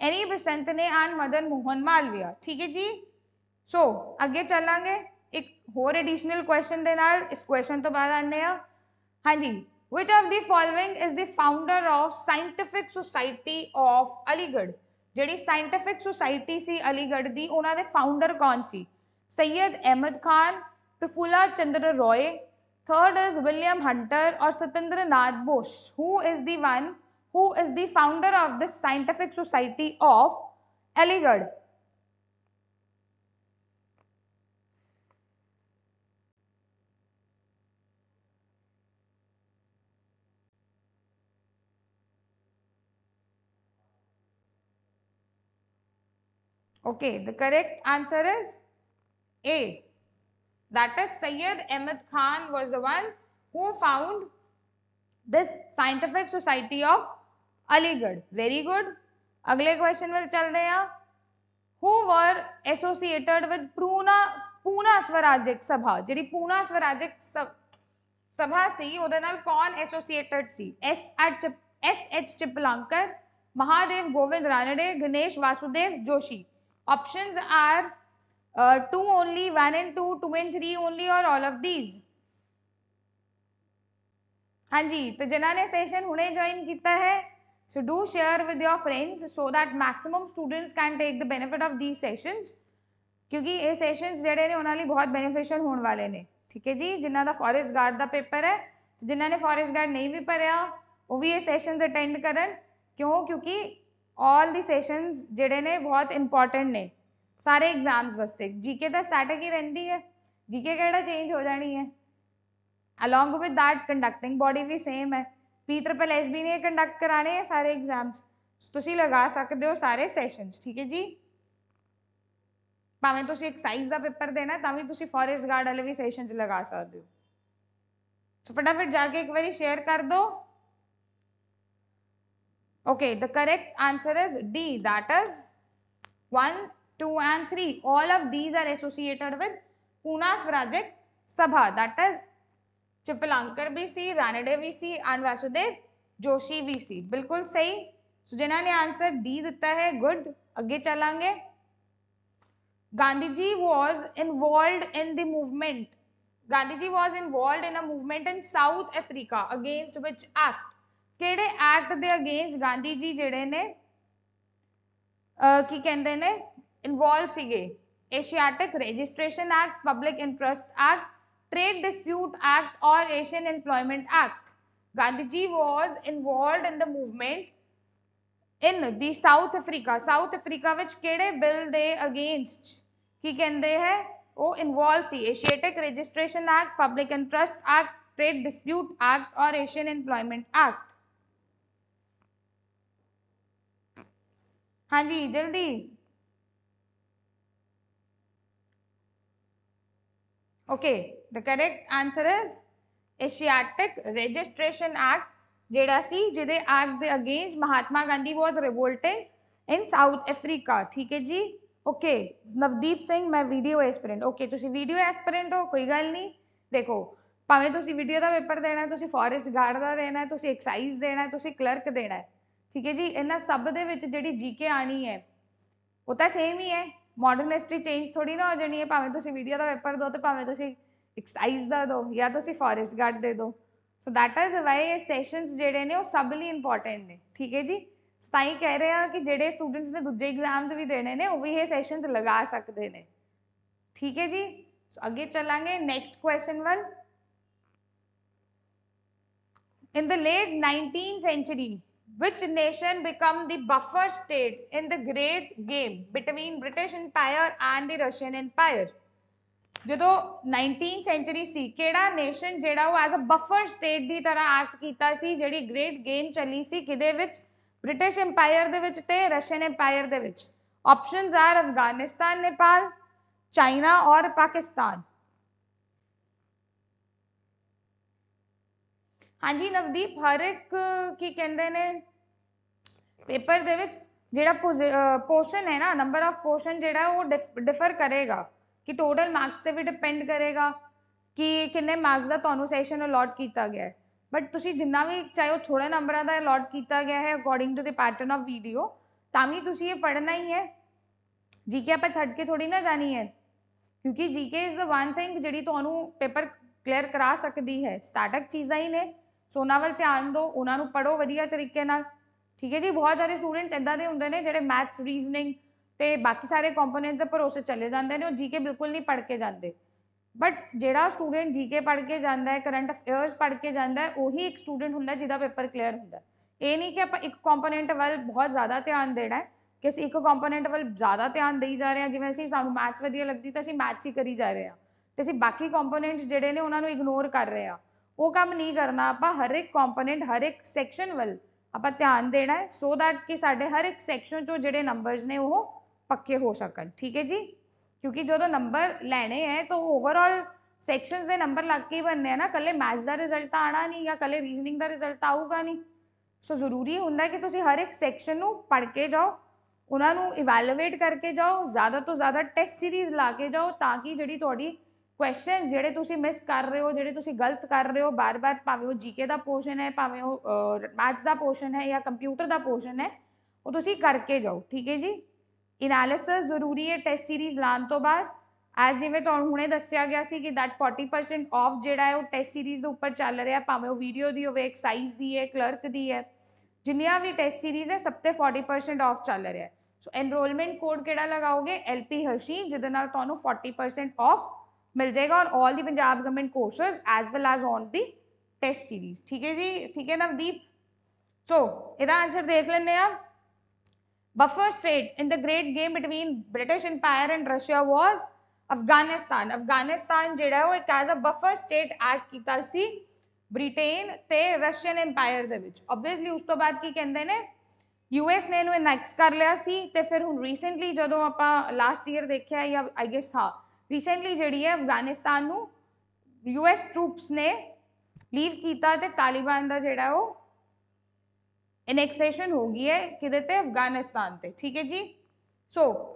ਐਨੀ ਬਸੰਤ ਨੇ ਆਨ ਮਦਨ ਮੋਹਨ ਮਾਲਵੀਆ ਠੀਕ ਹੈ ਜੀ ਸੋ ਅੱਗੇ ਚੱਲਾਂਗੇ ਇੱਕ ਹੋਰ ਐਡੀਸ਼ਨਲ ਕੁਐਸਚਨ ਦੇ ਨਾਲ ਇਸ ਕੁਐਸਚਨ ਤੋਂ ਬਾਅਦ ਆਨੇ ਆ ਹਾਂਜੀ Which of the following is the founder of Scientific Society of Aligarh? ਜਿਹੜੀ ਸਾਇੰਟਿਫਿਕ ਸੁਸਾਇਟੀ ਸੀ ਅਲੀਗੜ੍ਹ ਦੀ ਉਹਨਾਂ ਦੇ ਫਾਊਂਡਰ ਕੌਣ ਸੀ ਸੈਯਦ ਅਹਿਮਦ ਖਾਨ ਪ੍ਰਫੁਲਾ ਚੰਦਰ ਰੋਏ ਥਰਡ ਇਜ਼ ਵਿਲੀਅਮ ਹੰਟਰ ਔਰ Satyendranath Bose who is the one who is the founder of this scientific society of Aligarh Okay, the correct answer is A. That is Sayyid Ahmed Khan was the one who found this scientific society of Aligarh. Very good. अगले question पर चलते हैं who were associated with Poona Poona Sarvajanik Sabha जी पूना स्वराजिक सभा सी ਉਹਦੇ ਨਾਲ ਕੌਣ associated ਸੀ S H S H Chiplunkar Mahadev Govind Ranade Ganesh Vasudev Joshi option are two only one and two two and three only और or all of हाँ जी तो जिन्होंने सैशन हमने ज्वाइन किया है so do share with your friends so that maximum students can take the benefit of these sessions क्योंकि ये सैशनस जोड़े ने उन्होंने बहुत बेनीफिशियल होने वाले ने ठीक है जी जिन्हों का फॉरेस्ट गार्ड का पेपर है जिन्होंने फॉरैस गार्ड नहीं भी भरिया वो भी ये सैशनस अटेंड करन क्यों क्योंकि ਆਲ ਦੀ ਸੈਸ਼ਨਸ ਜਿਹੜੇ ਨੇ ਬਹੁਤ ਇੰਪੋਰਟੈਂਟ ਨੇ ਸਾਰੇ ਐਗਜ਼ਾਮਸ ਵਾਸਤੇ ਜੀਕੇ ਦਾ ਸਟੈਟਿਕ ਹੀ ਰਹਿੰਦੀ ਹੈ ਜੀਕੇ ਕਿਹੜਾ ਚੇਂਜ ਹੋ ਜਾਣੀ ਹੈ along with that conducting body ਵੀ ਸੇਮ ਹੈ ਪੀ ਟ੍ਰਿਪਲ ਐਸ ਬੀ ਨੇ ਕੰਡਕਟ ਕਰਾਣੇ ਹੈ ਸਾਰੇ ਐਗਜ਼ਾਮਸ ਤੁਸੀਂ ਲਗਾ ਸਕਦੇ ਹੋ ਸਾਰੇ ਸੈਸ਼ਨਸ ਠੀਕ ਹੈ ਜੀ ਭਾਵੇਂ ਤੁਸੀਂ ਐਕਸਾਈਜ਼ ਦਾ ਪੇਪਰ ਦੇਣਾ ਤਾਂ ਵੀ ਤੁਸੀਂ ਫੋਰੈਸਟ ਗਾਰਡ ਵਾਲੇ ਵੀ ਸੈਸ਼ਨਸ ਲਗਾ ਸਕਦੇ ਹੋ ਸੋ ਫਟਾਫਟ ਜਾ ਕੇ ਇੱਕ ਵਾਰੀ ਸ਼ੇਅਰ ਕਰ ਦਿਓ Okay, the correct answer is D that is 1, 2 and 3. All of these are associated with Pune Svarajic Sabha that is Chipalankar भी सी रानडे भी सी एंड वासुदेव जोशी भी सी बिल्कुल सही सुजना ने आंसर डी देता है गुड आगे चलांगे Gandhi ji was involve in the movement Gandhi ji was involve in a movement in South Africa against which act ਕਿਹੜੇ ਐਕਟ ਦੇ ਅਗੇਂਸਟ ਗਾਂਧੀ ਜੀ ਜਿਹੜੇ ਨੇ ਕੀ ਕਹਿੰਦੇ ਨੇ ਇਨਵੋਲਵ ਸੀਗੇ Asiatic registration act public interest act trade dispute act or asian employment act gandhiji was involved in the movement in the south africa south africa which kede bill they against ki kende hai ਉਹ involve ਸੀ Asiatic registration act public interest act trade dispute act ਔਰ Asian employment act ਹਾਂਜੀ ਜਲਦੀ Okay, the correct answer is Asiatic Registration Act ਜਿਹੜਾ ਸੀ ਜਿਹਦੇ act ਦੇ against Mahatma Gandhi was revolting in south Africa ਠੀਕ ਹੈ ਜੀ ਓਕੇ ਨਵਦੀਪ ਸਿੰਘ ਮੈਂ ਵੀਡੀਓ ਐਸਪੀਰੈਂਟ ਓਕੇ ਤੁਸੀਂ ਵੀਡੀਓ ਐਸਪੀਰੈਂਟ ਹੋ ਕੋਈ ਗੱਲ ਨਹੀਂ ਦੇਖੋ ਭਾਵੇਂ ਤੁਸੀਂ ਵੀਡੀਓ ਦਾ ਪੇਪਰ ਦੇਣਾ ਤੁਸੀਂ ਫੋਰੈਸਟ ਗਾਰਡ ਦਾ ਦੇਣਾ ਤੁਸੀਂ ਐਕਸਾਈਜ਼ ਦੇਣਾ ਤੁਸੀਂ ਕਲਰਕ ਦੇਣਾ ਠੀਕ ਹੈ ਜੀ ਇਹਨਾਂ ਸਭ ਦੇ ਵਿੱਚ ਜਿਹੜੀ ਜੀਕੇ ਆਣੀ ਹੈ ਉਹ ਤਾਂ ਸੇਮ ਹੀ ਹੈ ਮਾਡਰਨ ਹਿਸਟਰੀ ਚੇਂਜ ਥੋੜੀ ਨਾ ਹੋ ਜਾਣੀ ਹੈ ਭਾਵੇਂ ਤੁਸੀਂ ਵੀਡੀਓ ਦਾ ਪੇਪਰ ਦੋ ਤੇ ਭਾਵੇਂ ਤੁਸੀਂ ਐਕਸਾਈਜ਼ ਦਾ ਦੋ ਜਾਂ ਤੁਸੀਂ ਫੋਰੈਸਟ ਗਾਰਡ ਦੇ ਦਿਓ ਸੋ ਦੈਟ ਇਜ਼ ਵਾਈ ਇਹ ਸੈਸ਼ਨਸ ਜਿਹੜੇ ਨੇ ਉਹ ਸਭ ਲਈ ਇੰਪੋਰਟੈਂਟ ਨੇ ਠੀਕ ਹੈ ਜੀ ਸੋ ਤਾਂ ਹੀ ਕਹਿ ਰਹੇ ਆ ਕਿ ਜਿਹੜੇ ਸਟੂਡੈਂਟਸ ਨੇ ਦੂਜੇ ਐਗਜ਼ਾਮਸ ਵੀ ਦੇਣੇ ਨੇ ਉਹ ਵੀ ਇਹ ਸੈਸ਼ਨਸ ਲਗਾ ਸਕਦੇ ਨੇ ਠੀਕ ਹੈ ਜੀ ਸੋ ਅੱਗੇ ਚੱਲਾਂਗੇ ਨੈਕਸਟ ਕੁਐਸਚਨ ਵੱਲ in the late 19th century Which nation became the buffer state in the great game between British Empire and the Russian Empire? ਜਦੋਂ 19th ਸੈਂਚਰੀ ਸੀ ਕਿਹੜਾ ਨੇਸ਼ਨ ਜਿਹੜਾ ਉਹ ਐਜ਼ ਅ ਬਫਰ ਸਟੇਟ ਦੀ ਤਰ੍ਹਾਂ act ਕੀਤਾ ਸੀ ਜਿਹੜੀ great game ਚੱਲੀ ਸੀ ਕਿਦੇ ਵਿੱਚ ਬ੍ਰਿਟਿਸ਼ ਐਮਪਾਇਰ ਦੇ ਵਿੱਚ ਤੇ ਰਸ਼ੀਅਨ ਐਮਪਾਇਰ ਦੇ ਵਿੱਚ options are Afghanistan Nepal China ਔਰ ਪਾਕਿਸਤਾਨ ਹਾਂਜੀ ਨਵਦੀਪ ਹਰ ਇੱਕ ਕੀ ਕਹਿੰਦੇ ਨੇ ਪੇਪਰ ਦੇ ਵਿੱਚ ਜਿਹੜਾ ਪੋਰਸ਼ਨ ਹੈ ਨਾ ਨੰਬਰ ਆਫ ਪੋਰਸ਼ਨ ਜਿਹੜਾ ਉਹ ਡਿਫਰ ਕਰੇਗਾ ਕਿ ਟੋਟਲ ਮਾਰਕਸ ਤੇ ਵੀ ਡਿਪੈਂਡ ਕਰੇਗਾ ਕਿ ਕਿੰਨੇ ਮਾਰਕਸ ਦਾ ਤੁਹਾਨੂੰ ਸੈਸ਼ਨ ਅਲਾਟ ਕੀਤਾ ਗਿਆ ਬਟ ਤੁਸੀਂ ਜਿੰਨਾ ਵੀ ਚਾਹੇ ਉਹ ਥੋੜੇ ਨੰਬਰਾਂ ਦਾ ਅਲਾਟ ਕੀਤਾ ਗਿਆ ਹੈ according to the pattern of VDO ਤਾਂ ਵੀ ਤੁਸੀਂ ਇਹ ਪੜ੍ਹਨਾ ਹੀ ਹੈ ਜੀਕੇ ਆਪਾਂ ਛੱਡ ਕੇ ਥੋੜੀ ਨਾ ਜਾਣੀ ਹੈ ਕਿਉਂਕਿ GK is the one thing ਜਿਹੜੀ ਤੁਹਾਨੂੰ ਪੇਪਰ ਕਲੀਅਰ ਕਰਾ ਸਕਦੀ ਹੈ ਸਟੈਟਿਕ ਚੀਜ਼ਾਂ ਹੀ ਨੇ ਸੋ ਉਹਨਾਂ ਵੱਲ ਧਿਆਨ ਦਿਓ ਉਹਨਾਂ ਨੂੰ ਪੜੋ ਵਧੀਆ ਤਰੀਕੇ ਨਾਲ ਠੀਕ ਹੈ ਜੀ ਬਹੁਤ ਸਾਰੇ ਸਟੂਡੈਂਟਸ ਇਦਾਂ ਦੇ ਹੁੰਦੇ ਨੇ ਜਿਹੜੇ ਮੈਥਸ ਰੀਜ਼ਨਿੰਗ ਤੇ ਬਾਕੀ ਸਾਰੇ ਕੰਪੋਨੈਂਟਸ ਦੇ ਭਰੋਸੇ ਚੱਲੇ ਜਾਂਦੇ ਨੇ ਉਹ ਜੀਕੇ ਬਿਲਕੁਲ ਨਹੀਂ ਪੜ ਕੇ ਜਾਂਦੇ ਬਟ ਜਿਹੜਾ ਸਟੂਡੈਂਟ ਜੀਕੇ ਪੜ ਕੇ ਜਾਂਦਾ ਹੈ ਕਰੰਟ ਅਫੇਅਰਸ ਪੜ ਕੇ ਜਾਂਦਾ ਹੈ ਉਹੀ ਇੱਕ ਸਟੂਡੈਂਟ ਹੁੰਦਾ ਜਿਹਦਾ ਪੇਪਰ ਕਲੀਅਰ ਹੁੰਦਾ ਇਹ ਨਹੀਂ ਕਿ ਆਪਾਂ ਇੱਕ ਕੰਪੋਨੈਂਟ ਵੱਲ ਬਹੁਤ ਜ਼ਿਆਦਾ ਧਿਆਨ ਦੇਣਾ ਹੈ ਕਿ ਅਸੀਂ ਇੱਕ ਕੰਪੋਨੈਂਟ ਵੱਲ ਜ਼ਿਆਦਾ ਧਿਆਨ ਦੇਈ ਜਾ ਰਹੇ ਹਾਂ ਜਿਵੇਂ ਅਸੀਂ ਸਾਨੂੰ ਮੈਥਸ ਵਧੀਆ ਲੱਗਦੀ ਤਾਂ ਅਸੀਂ ਮੈਥਸ ਹੀ ਕਰੀ ਜਾ ਰਹੇ ਹਾਂ ਤੇ ਅਸੀਂ ਬਾਕੀ ਕੰਪੋਨੈਂਟਸ ਜਿਹੜੇ ਨੇ ਉਹਨਾਂ ਨੂੰ ਇਗਨੋਰ ਕਰ ਰਹੇ ਹਾਂ ਉਹ ਕੰਮ ਨਹੀਂ ਕਰਨਾ ਆਪਾਂ ਹਰ ਇੱਕ ਕੰਪੋਨੈਂਟ ਹਰ ਇੱਕ ਸੈਕਸ਼ਨ ਵੱਲ ਆਪਾਂ ਧਿਆਨ ਦੇਣਾ ਹੈ ਸੋ ਦੈਟ ਕਿ ਸਾਡੇ ਹਰ ਇੱਕ ਸੈਕਸ਼ਨ ਚੋਂ ਜਿਹੜੇ ਨੰਬਰਸ ਨੇ ਉਹ ਪੱਕੇ ਹੋ ਸਕਣ ਠੀਕ ਹੈ ਜੀ ਕਿਉਂਕਿ ਜਦੋਂ ਨੰਬਰ ਲੈਣੇ ਹੈ ਤਾਂ ਓਵਰਆਲ ਸੈਕਸ਼ਨਸ ਦੇ ਨੰਬਰ ਲੱਗ ਕੇ ਬਣਨੇ ਆ ਨਾ ਕੱਲੇ ਮੈਥ ਦਾ ਰਿਜ਼ਲਟ ਆਣਾ ਨਹੀਂ ਜਾਂ ਕੱਲੇ ਰੀਜ਼ਨਿੰਗ ਦਾ ਰਿਜ਼ਲਟ ਆਊਗਾ ਨਹੀਂ ਸੋ ਜ਼ਰੂਰੀ ਹੁੰਦਾ ਕਿ ਤੁਸੀਂ ਹਰ ਇੱਕ ਸੈਕਸ਼ਨ ਨੂੰ ਪੜ੍ਹ ਕੇ ਜਾਓ ਉਹਨਾਂ ਨੂੰ ਇਵੈਲੂਏਟ ਕਰਕੇ ਜਾਓ ਜ਼ਿਆਦਾ ਤੋਂ ਜ਼ਿਆਦਾ ਟੈਸਟ ਸੀਰੀਜ਼ ਲਾ ਕੇ ਜਾਓ ਤਾਂ ਕਿ ਜਿਹੜੀ ਤੁਹਾਡੀ ਕੁਐਸਚਨਸ ਜਿਹੜੇ ਤੁਸੀਂ ਮਿਸ ਕਰ ਰਹੇ ਹੋ ਜਿਹੜੇ ਤੁਸੀਂ ਗਲਤ ਕਰ ਰਹੇ ਹੋ ਬਾਰ-ਬਾਰ ਭਾਵੇਂ ਉਹ ਜੀਕੇ ਦਾ ਪੋਰਸ਼ਨ ਹੈ ਭਾਵੇਂ ਉਹ ਮੈਥਸ ਦਾ ਪੋਰਸ਼ਨ ਹੈ ਜਾਂ ਕੰਪਿਊਟਰ ਦਾ ਪੋਰਸ਼ਨ ਹੈ ਉਹ ਤੁਸੀਂ ਕਰਕੇ ਜਾਓ ਠੀਕ ਹੈ ਜੀ ਐਨਾਲਿਸਿਸ ਜ਼ਰੂਰੀ ਹੈ ਟੈਸਟ ਸੀਰੀਜ਼ ਲਾਣ ਤੋਂ ਬਾਅਦ ਐਸ ਜਿਵੇਂ ਤੁਹਾਨੂੰ ਹੁਣੇ ਦੱਸਿਆ ਗਿਆ ਸੀ ਕਿ ਦੈਟ 40% ਆਫ ਜਿਹੜਾ ਹੈ ਉਹ ਟੈਸਟ ਸੀਰੀਜ਼ ਦੇ ਉੱਪਰ ਚੱਲ ਰਿਹਾ ਭਾਵੇਂ ਉਹ ਵੀਡੀਓ ਦੀ ਹੋਵੇ ਐਕਸਾਈਜ਼ ਦੀ ਹੈ ਕਲਰਕ ਦੀ ਹੈ ਜਿੰਨੀਆਂ ਵੀ ਟੈਸਟ ਸੀਰੀਜ਼ ਹੈ ਸਭ ਤੇ 40% ਆਫ ਚੱਲ ਰਿਹਾ ਸੋ ਐਨਰੋਲਮੈਂਟ ਕੋਡ ਕਿਹੜਾ ਲਗਾਓਗੇ ਐਲਪੀ ਹਰਸ਼ੀ ਜਿਹਦੇ ਨਾਲ ਤੁਹਾਨੂੰ 40% ਆਫ मिल जाएगा on all the Punjab government courses as well as on the test series ठीक है जी ठीक है नवदीप सो so, आंसर देख लेने buffer state in the great game between British empire and Russia was Afghanistan Afghanistan जोड़ा है वो एक as a buffer state act किया Britain Britain Russian empire empire ਦੇ ਵਿੱਚ ਆਬਵੀਅਸਲੀ ਉਸ ਤੋਂ ਬਾਅਦ ਕੀ ਕਹਿੰਦੇ ਨੇ ਯੂਐਸ ਨੇ ਇਹਨੂੰ ਇਨੈਕਸ ਕਰ ਲਿਆ ਸੀ ਤੇ ਫਿਰ ਹੁਣ ਰੀਸੈਂਟਲੀ ਜਦੋਂ ਆਪਾਂ ਲਾਸਟ રિસેન્ટલી जी अफगानिस्तान में यू एस ट्रूप्स ने लीव किया तो तालिबान का जोड़ा वो इनैक्सेशन हो गई है कि अफगानिस्तान से ठीक है जी सो so,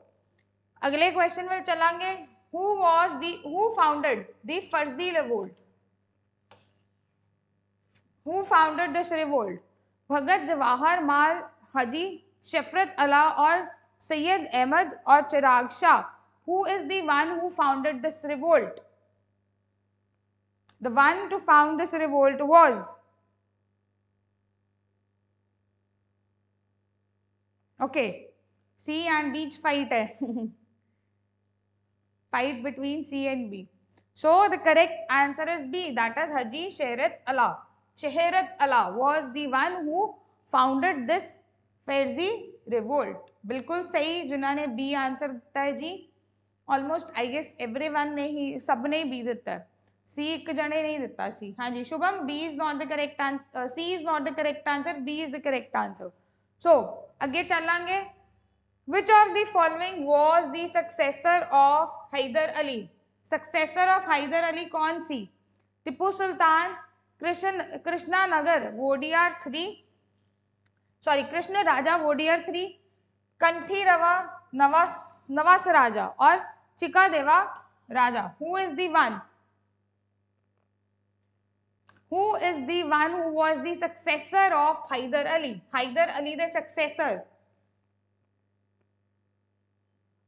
अगले क्वेश्चन वाल ਚੱਲਾਂਗੇ who was the who founded the Farsi revolt? Who founded this revolt? भगत जवाहर माल हजी शफरत अला और सैयद अहमद और चिराग Shah Who is the one who founded this revolt? The one to found this revolt was. Okay, C and B fight. fight between C and B. So the correct answer is B. That is Haji Sherat Allah. Sheherat Allah was the one who founded this Farsi revolt. Bilkul सही जिन्होंने B answer दिया है almost I guess everyone ने ही सब ने ही B दिता है सी एक जने नहीं दिता सी हाँ जी Shubham B is not the correct answer C is not the correct answer B is the correct answer so अगे चलेंगे which of the following was the successor of Hyder Ali successor of Hyder Ali कौन सी Tipu Sultan Krishna Krishna Nagar Wodeyar three sorry Krishna Raja Wodeyar three Kanthirava नवास नवास राजा और Chikadeva Raja. Who is the one? Who is the one who was the successor of Hyder Ali? Hyder Ali the successor.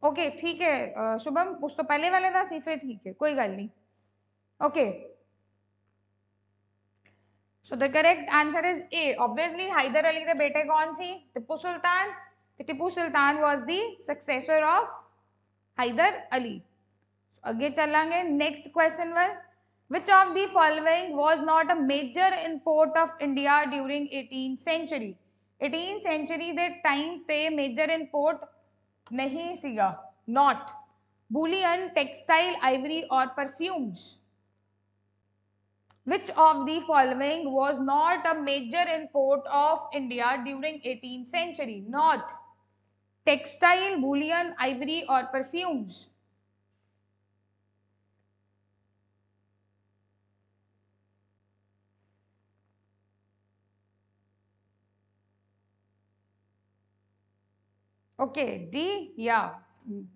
Okay okay, ठीक है शुभम कुछ तो पहले वाले था सीफे ठीक है कोई गल नहीं okay so the correct answer is A obviously Hyder Ali के बेटे कौन सी Tippu Sultan Tippu Sultan was the successor of Hyder Ali आगे चलेंगे next question were which of the following was not a major import of India during eighteen century eighteen century ਦੇ time ਤੇ major import ਨਹੀਂ ਸੀਗਾ ਨਾਟ ਬੂਲੀਅਨ ਟੈਕਸਟਾਈਲ ਆਈਵਰੀ ਔਰ perfumes which of the following was not a major import of india during 18th century not textile bullion ivory और perfumes okay D या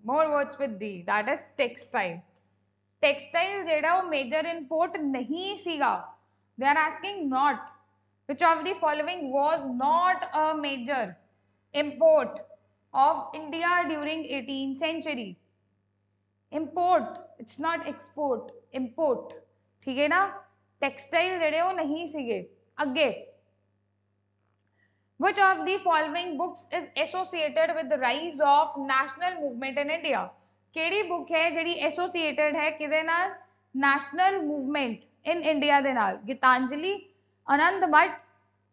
more words with D that is textile textile जो major import नहीं सीगा they are asking not which of the following was not a major import of India during 18th century. Import, it's not export, import. ठीक है ना textile जड़े वो नहीं सीगे अगे which of the following books is associated with the rise of national movement in india ਕਿਹੜੀ book ਹੈ ਜਿਹੜੀ ਐਸੋਸੀਏਟਡ ਹੈ ਕਿਹਦੇ ਨਾਲ ਨੈਸ਼ਨਲ ਮੂਵਮੈਂਟ ਇਨ ਇੰਡੀਆ ਦੇ ਨਾਲ ਗੀਤਾਂਜਲੀ ਆਨੰਦ ਮਠ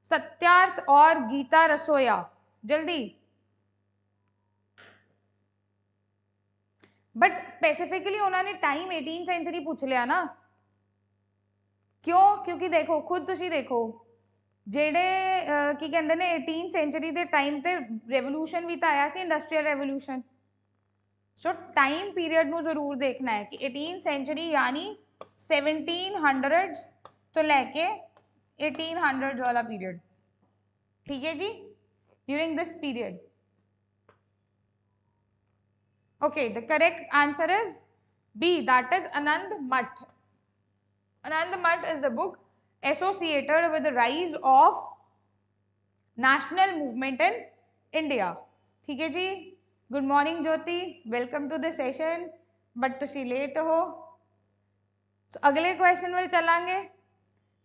सत्यार्थ और गीता रसोया जल्दी बट स्पेसिफिकली उन्होंने टाइम एटीन सेंचुरी पूछ लिया ना क्यों क्योंकि देखो खुद तुम देखो जेडे की कहें एटीन सेंचुरी के टाइम तो रेवोल्यूशन भी तो आया से industrial revolution so time period में जरूर देखना है कि एटीन सेंचुरी यानी सैवनटीन हंड्रड तो लैके एटीन हंड्रड वाला पीरियड ठीक है जी during this period Okay, the correct answer is B, that is Anand Mutt. Anand Mutt is the book associated with the rise of national movement in India. ठीक है जी good morning Jyoti welcome to the session but तुम late हो so, अगले question will चलांगे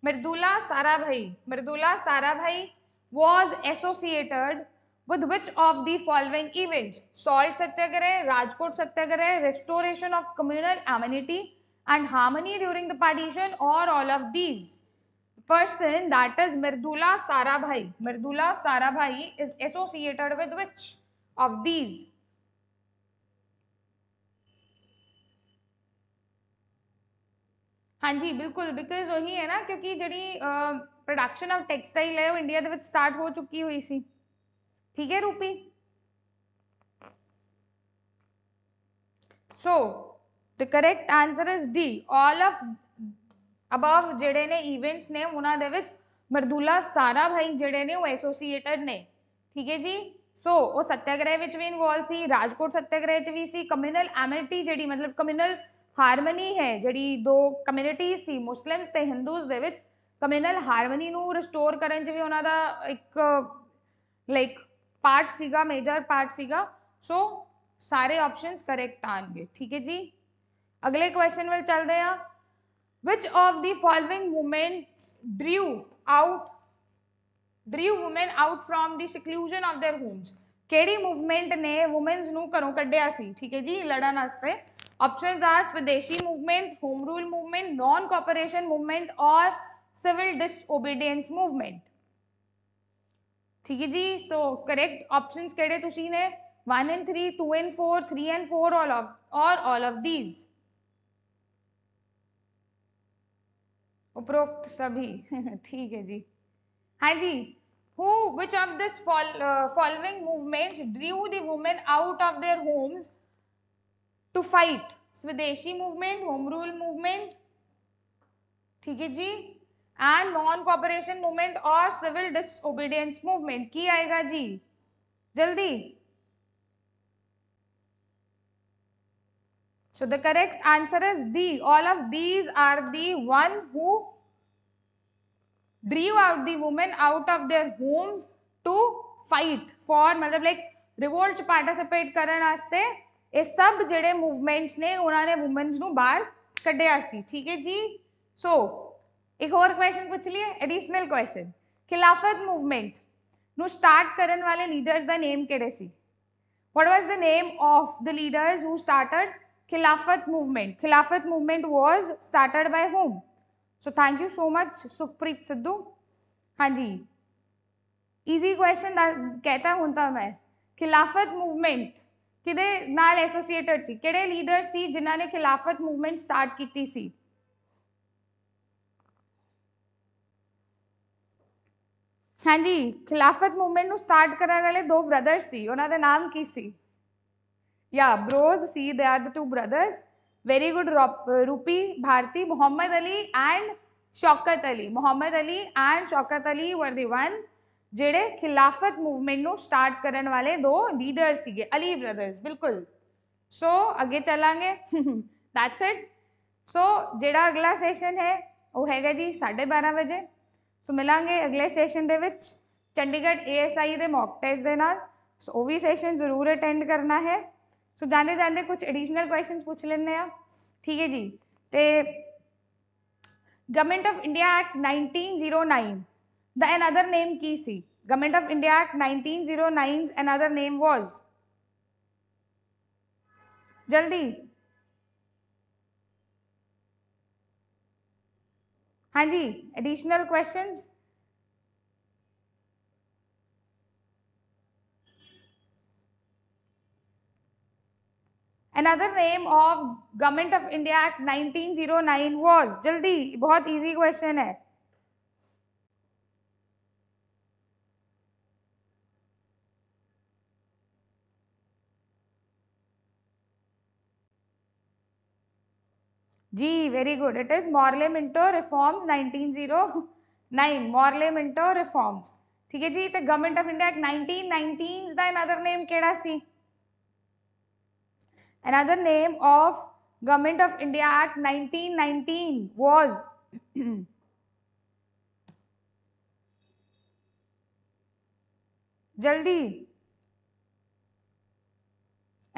Mridula Sarabhai Mridula Sarabhai was associated with which of the following event salt satyagraha Rajkot satyagraha restoration of communal amity and harmony during the partition और all of these person that is Mridula Sarabhai Mridula Sarabhai is associated with which of these हाँ जी बिल्कुल because वही है ना क्योंकि जी production of textile है वो इंडिया स्टार्ट हो चुकी हुई सी ठीक है Rupi so the correct answer is D all of above ਜਿਹੜੇ ਨੇ ਇਵੈਂਟਸ ਨੇ ਉਹਨਾਂ ਦੇ ਵਿੱਚ ਮਰਦੂਲਾ ਸਾਰਾ ਭਾਈ ਜਿਹੜੇ ਨੇ ਉਹ ਐਸੋਸੀਏਟਡ ਨੇ ਠੀਕ ਹੈ ਜੀ ਸੋ ਉਹ ਸੱਤਿਆਗ੍ਰਹਿ ਵਿੱਚ ਵੀ ਇਨਵੋਲ ਸੀ ਰਾਜਕੋਟ ਸੱਤਿਆਗ੍ਰਹਿ ਚ ਵੀ ਸੀ ਕਮਿਊਨਲ ਐਮਿਨਿਟੀ ਜਿਹੜੀ ਮਤਲਬ ਕਮਿਊਨਲ ਹਾਰਮਨੀ ਹੈ ਜਿਹੜੀ ਦੋ ਕਮਿਊਨਿਟੀਆਂ ਸੀ ਮੁਸਲਿਮਸ ਤੇ ਹਿੰਦੂਸ ਦੇ ਵਿੱਚ ਕਮਿਊਨਲ ਹਾਰਮਨੀ ਨੂੰ ਰਿਸਟੋਰ ਕਰਨ ਚ ਵੀ ਉਹਨਾਂ ਦਾ ਇੱਕ ਲਾਈਕ पार्ट सी मेजर पार्ट सी सो सारे ऑप्शन करेक्ट आएंगे ठीक है जी अगले क्वेश्चन में चल रहे हैं which of the following women's drove out drove women out from the seclusion of their homes केड़ी मूवमेंट ने वुमेन्स नो करो कड्या सी ठीक है जी लड़न वास्ते option are Swadeshi movement home rule movement non cooperation movement और सिविल डिसओबीडियंस मूवमेंट ठीक है जी सो करेक्ट ऑप्शन कहे तुम ने one and three two and four three and four all of और ऑल ऑफ दीज उपरोक्त सभी ठीक है जी हाँ जी who which of this following movement drove the women out of their homes to fight Swadeshi movement home rule movement ठीक है जी एंड नॉन कॉपरेशन मूवमेंट और सिविल डिसओबीडियंस मूवमेंट की आएगा जी जल्दी so the correct answer is D all of these are the one who drove out the women out of their homes to fight for मतलब like revolt participate करने सब जड़े movements ने उन्होंने वूमेन्स न बहर क्या ठीक है जी सो so, ਇੱਕ ਹੋਰ ਕੁਐਸਚਨ ਪੁੱਛ ਲਈਏ ਐਡੀਸ਼ਨਲ ਕੁਐਸਚਨ ਖਿਲਾਫਤ ਮੂਵਮੈਂਟ ਨੂੰ ਸਟਾਰਟ ਕਰਨ ਵਾਲੇ ਲੀਡਰਸ ਦਾ ਨੇਮ ਕਿਹੜੇ ਸੀ what was the name of the leaders who started Khilafat movement Khilafat movement was started by whom so thank you so much Sukhpreet Sidhu ਹਾਂਜੀ ਈਜ਼ੀ ਕੁਐਸਚਨ ਦਾ ਕਹਤਾ ਹੁਣ ਤਾਂ ਮੈਂ ਖਿਲਾਫਤ ਮੂਵਮੈਂਟ ਕਿਦੇ ਨਾਲ ਐਸੋਸੀਏਟਡ ਸੀ ਕਿਹੜੇ ਲੀਡਰ ਸੀ ਜਿਨ੍ਹਾਂ ਨੇ ਖਿਲਾਫਤ ਮੂਵਮੈਂਟ ਸਟਾਰਟ ਕੀਤੀ ਸੀ हाँ जी खिलाफत मूवमेंट स्टार्ट करने वाले दो ब्रदर्स से उन्होंने नाम की सी या ब्रोज सी they are the two brothers very good Rupi Bharti Mohammad Ali and Shaukat Ali Mohammad Ali and Shaukat Ali were the one जेडे खिलाफत मूवमेंट न स्टार्ट करने वाले दो लीडर से अली ब्रदर्स बिल्कुल सो so, अगे चलेंगे दैट्स इट सो so, अगला सेशन है वह हैगा जी साढ़े बारह बजे ਸੋ ਮਿਲਾਂਗੇ ਅਗਲੇ ਸੈਸ਼ਨ ਦੇ ਵਿੱਚ ਚੰਡੀਗੜ੍ਹ ਏਐਸਆਈ ਦੇ ਮੌਕ ਟੈਸਟ ਦੇ ਨਾਲ ਸੋ ਉਹ ਵੀ ਸੈਸ਼ਨ ਜ਼ਰੂਰ ਅਟੈਂਡ ਕਰਨਾ ਹੈ ਸੋ ਜਾਂਦੇ ਜਾਂਦੇ ਕੁਝ ਐਡੀਸ਼ਨਲ ਕੁਐਸਚਨਸ ਪੁੱਛ ਲੈਣੇ ਆ ਠੀਕ ਹੈ ਜੀ ਤੇ ਗਵਰਨਮੈਂਟ ਆਫ ਇੰਡੀਆ ਐਕਟ 1909 ਦਾ ਅਨਦਰ ਨੇਮ ਕੀ ਸੀ government of India act 1909 another name was ਜਲਦੀ हाँ जी additional question Another name of Government of India act 1909 was जल्दी बहुत easy क्वेश्चन है जी very good it is Morley Minto reforms 1909 Morley Minto reforms ठीक है जी तो government of India act 1919 the another name केड़ा सी another name of government of india act 1919 was jaldi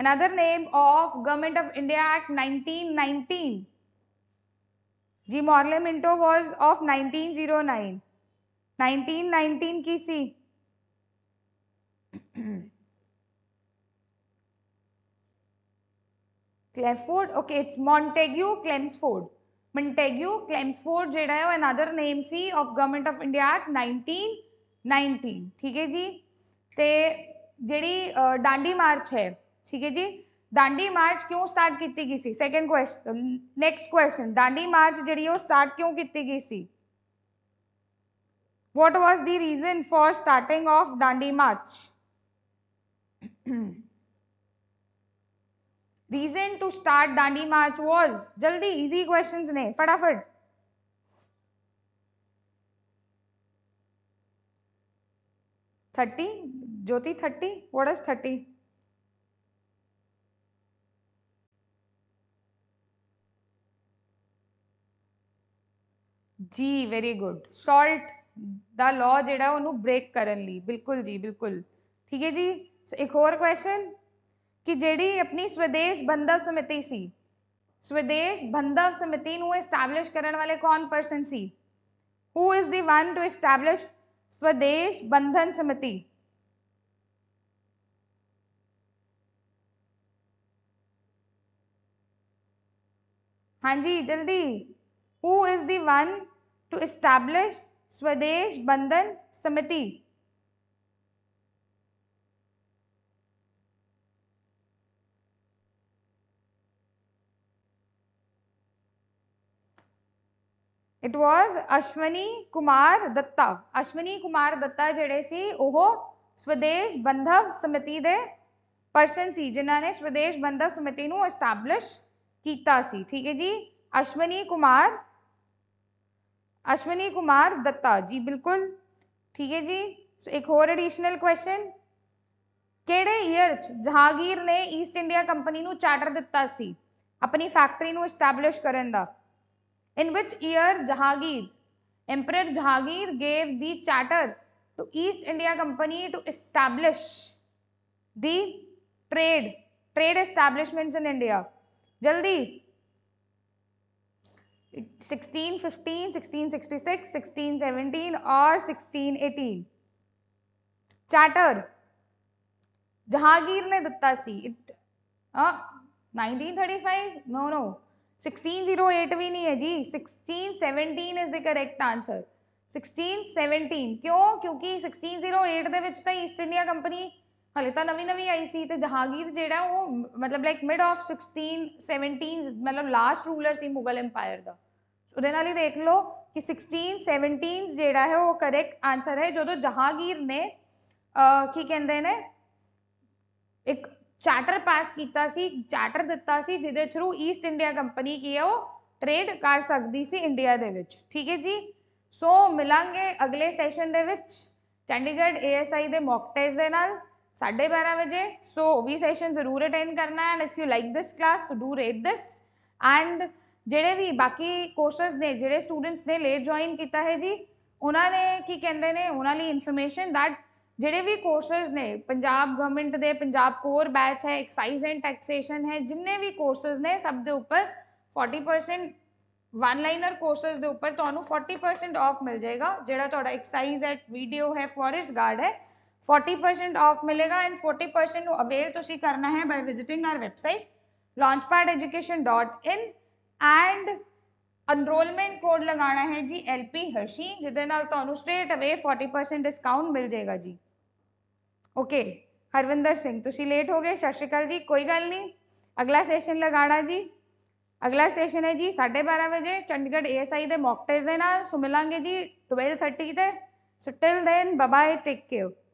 another name of government of india act 1919 जी Morley Minto was of 1909 1919 की सी Chelmsford okay it's Montagu Chelmsford Montagu Chelmsford जेड़ा है वो another name सी of government of India act 1919 ठीक है जी ते जेडी डांडी मार्च है ठीक है जी दांडी मार्च क्यों स्टार्ट की गई सी second question next question Dandi march जी स्टार्ट क्यों की गई थी what was the reason for starting of Dandi march reason to start Dandi march was जल्दी इजी क्वेश्चन ने फटाफट thirty Jyoti thirty what is thirty जी very good salt the law जो ब्रेक करने ली बिल्कुल जी बिल्कुल ठीक है जी एक होर क्वेश्चन कि जीड़ी अपनी स्वदेश बंधव समिति सी स्वदेश बंधव समिति इस्टैबलिश करने वाले कौन परसन सी who is the one to establish Swadesh Bandhan Samiti हाँ जी जल्दी who is the one to establish Swadesh Bandhan Samiti it was Ashwini Kumar Dutta Ashwini Kumar Dutta जेडे स्वदेश बंधव समिति दे परसन सी जिन्होंने स्वदेश बंधव समिति एस्टैब्लिश किया ठीक है जी अश्वनी कुमार अश्विनी कुमार दत्ता जी बिल्कुल ठीक है जी सो एक होर एडिशनल क्वेश्चन केड़े ईयर जहांगीर ने ईस्ट इंडिया कंपनी को चार्टर दिता से अपनी फैक्ट्री इस्टैबलिश कर in which year Jahangir emperor Jahangir gave the charter to East India company to establish the trade trade establishments in India जल्दी सिक्सटीन और सिक्सटीन चार्टर जहांगीर ने दत्ता सी it nineteen thirty five no no sixteen zero eight भी नहीं है जी sixteen seventeen is the correct answer 1617 ਕਿਉਂ ਕਿਉਂਕਿ 1608 ਦੇ ਵਿੱਚ ਤਾਂ ਈਸਟ ਇੰਡੀਆ ਕੰਪਨੀ ਹਲੇ ਤਾਂ ਨਵੀਂ ਨਵੀਂ ਆਈ ਸੀ ਤੇ ਜਹਾਂਗੀਰ ਜਿਹੜਾ ਉਹ ਮਤਲਬ ਲਾਈਕ ਮਿਡ ਆਫ 16 17 ਮਤਲਬ ਲਾਸਟ ਰੂਲਰ ਸੀ ਮੁਗਲ ਐਮਪਾਇਰ ਦਾ ਉਹਦੇ ਨਾਲ ਹੀ ਦੇਖ ਲਓ ਕਿ 16 17 ਜਿਹੜਾ ਹੈ ਉਹ ਕਰੈਕਟ ਆਨਸਰ ਹੈ ਜਦੋਂ ਜਹਾਂਗੀਰ ਨੇ ਕੀ ਕਹਿੰਦੇ ਨੇ ਇੱਕ ਚਾਰਟਰ ਪਾਸ ਕੀਤਾ ਸੀ ਚਾਰਟਰ ਦਿੱਤਾ ਸੀ ਜਿਹਦੇ ਥਰੂ ਈਸਟ ਇੰਡੀਆ ਕੰਪਨੀ ਕੀ ਹੈ ਉਹ ਟ੍ਰੇਡ ਕਰ ਸਕਦੀ ਸੀ ਇੰਡੀਆ ਦੇ ਵਿੱਚ ਠੀਕ ਹੈ ਜੀ ਸੋ ਮਿਲਾਂਗੇ ਅਗਲੇ ਸੈਸ਼ਨ ਦੇ ਵਿੱਚ ਚੰਡੀਗੜ੍ਹ ਏਐਸਆਈ ਦੇ ਮੌਕ ਟੈਸਟ ਦੇ ਨਾਲ साढ़े बारह बजे सो भी सैशन जरूर अटेंड करना and if you like this class do rate this and जोड़े भी बाकी कोर्सेज ने जोड़े स्टूडेंट्स ने लेट जॉइन किया है जी उन्होंने की कहें उन्होंने इनफोरमेन दैट जोड़े भी कोर्सेज ने पंजाब गवर्नमेंट के पंजाब कोर बैच है एक्साइज एंड टैक्सेशन है जिन्हें भी कोर्सेज ने सब के उपर forty percent one liner courses के उपर तो फोर्टी परसेंट ऑफ मिल जाएगा जोड़ा तो एक्साइज एट वीडियो है फॉरेस्ट गार्ड है 40% परसेंट ऑफ मिलेगा एंड फोर्टी परसेंट अवेल तो करना है by visiting our website launch pad education dot in and enrolment code लगाना है जी एल पी हर्षी जिद स्ट्रेट अवे 40% परसेंट डिस्काउंट मिल जाएगा जी ओके हरविंदर सिंह तुम लेट हो गए सत श्रीकाल जी कोई गल नहीं अगला सैशन लगा जी अगला सैशन है जी साढ़े बारह बजे चंडीगढ़ ए एस आई के मॉकटेज के नाम सो मिलोंगे जी ट्वेल्व थर्टी से so till then bye take care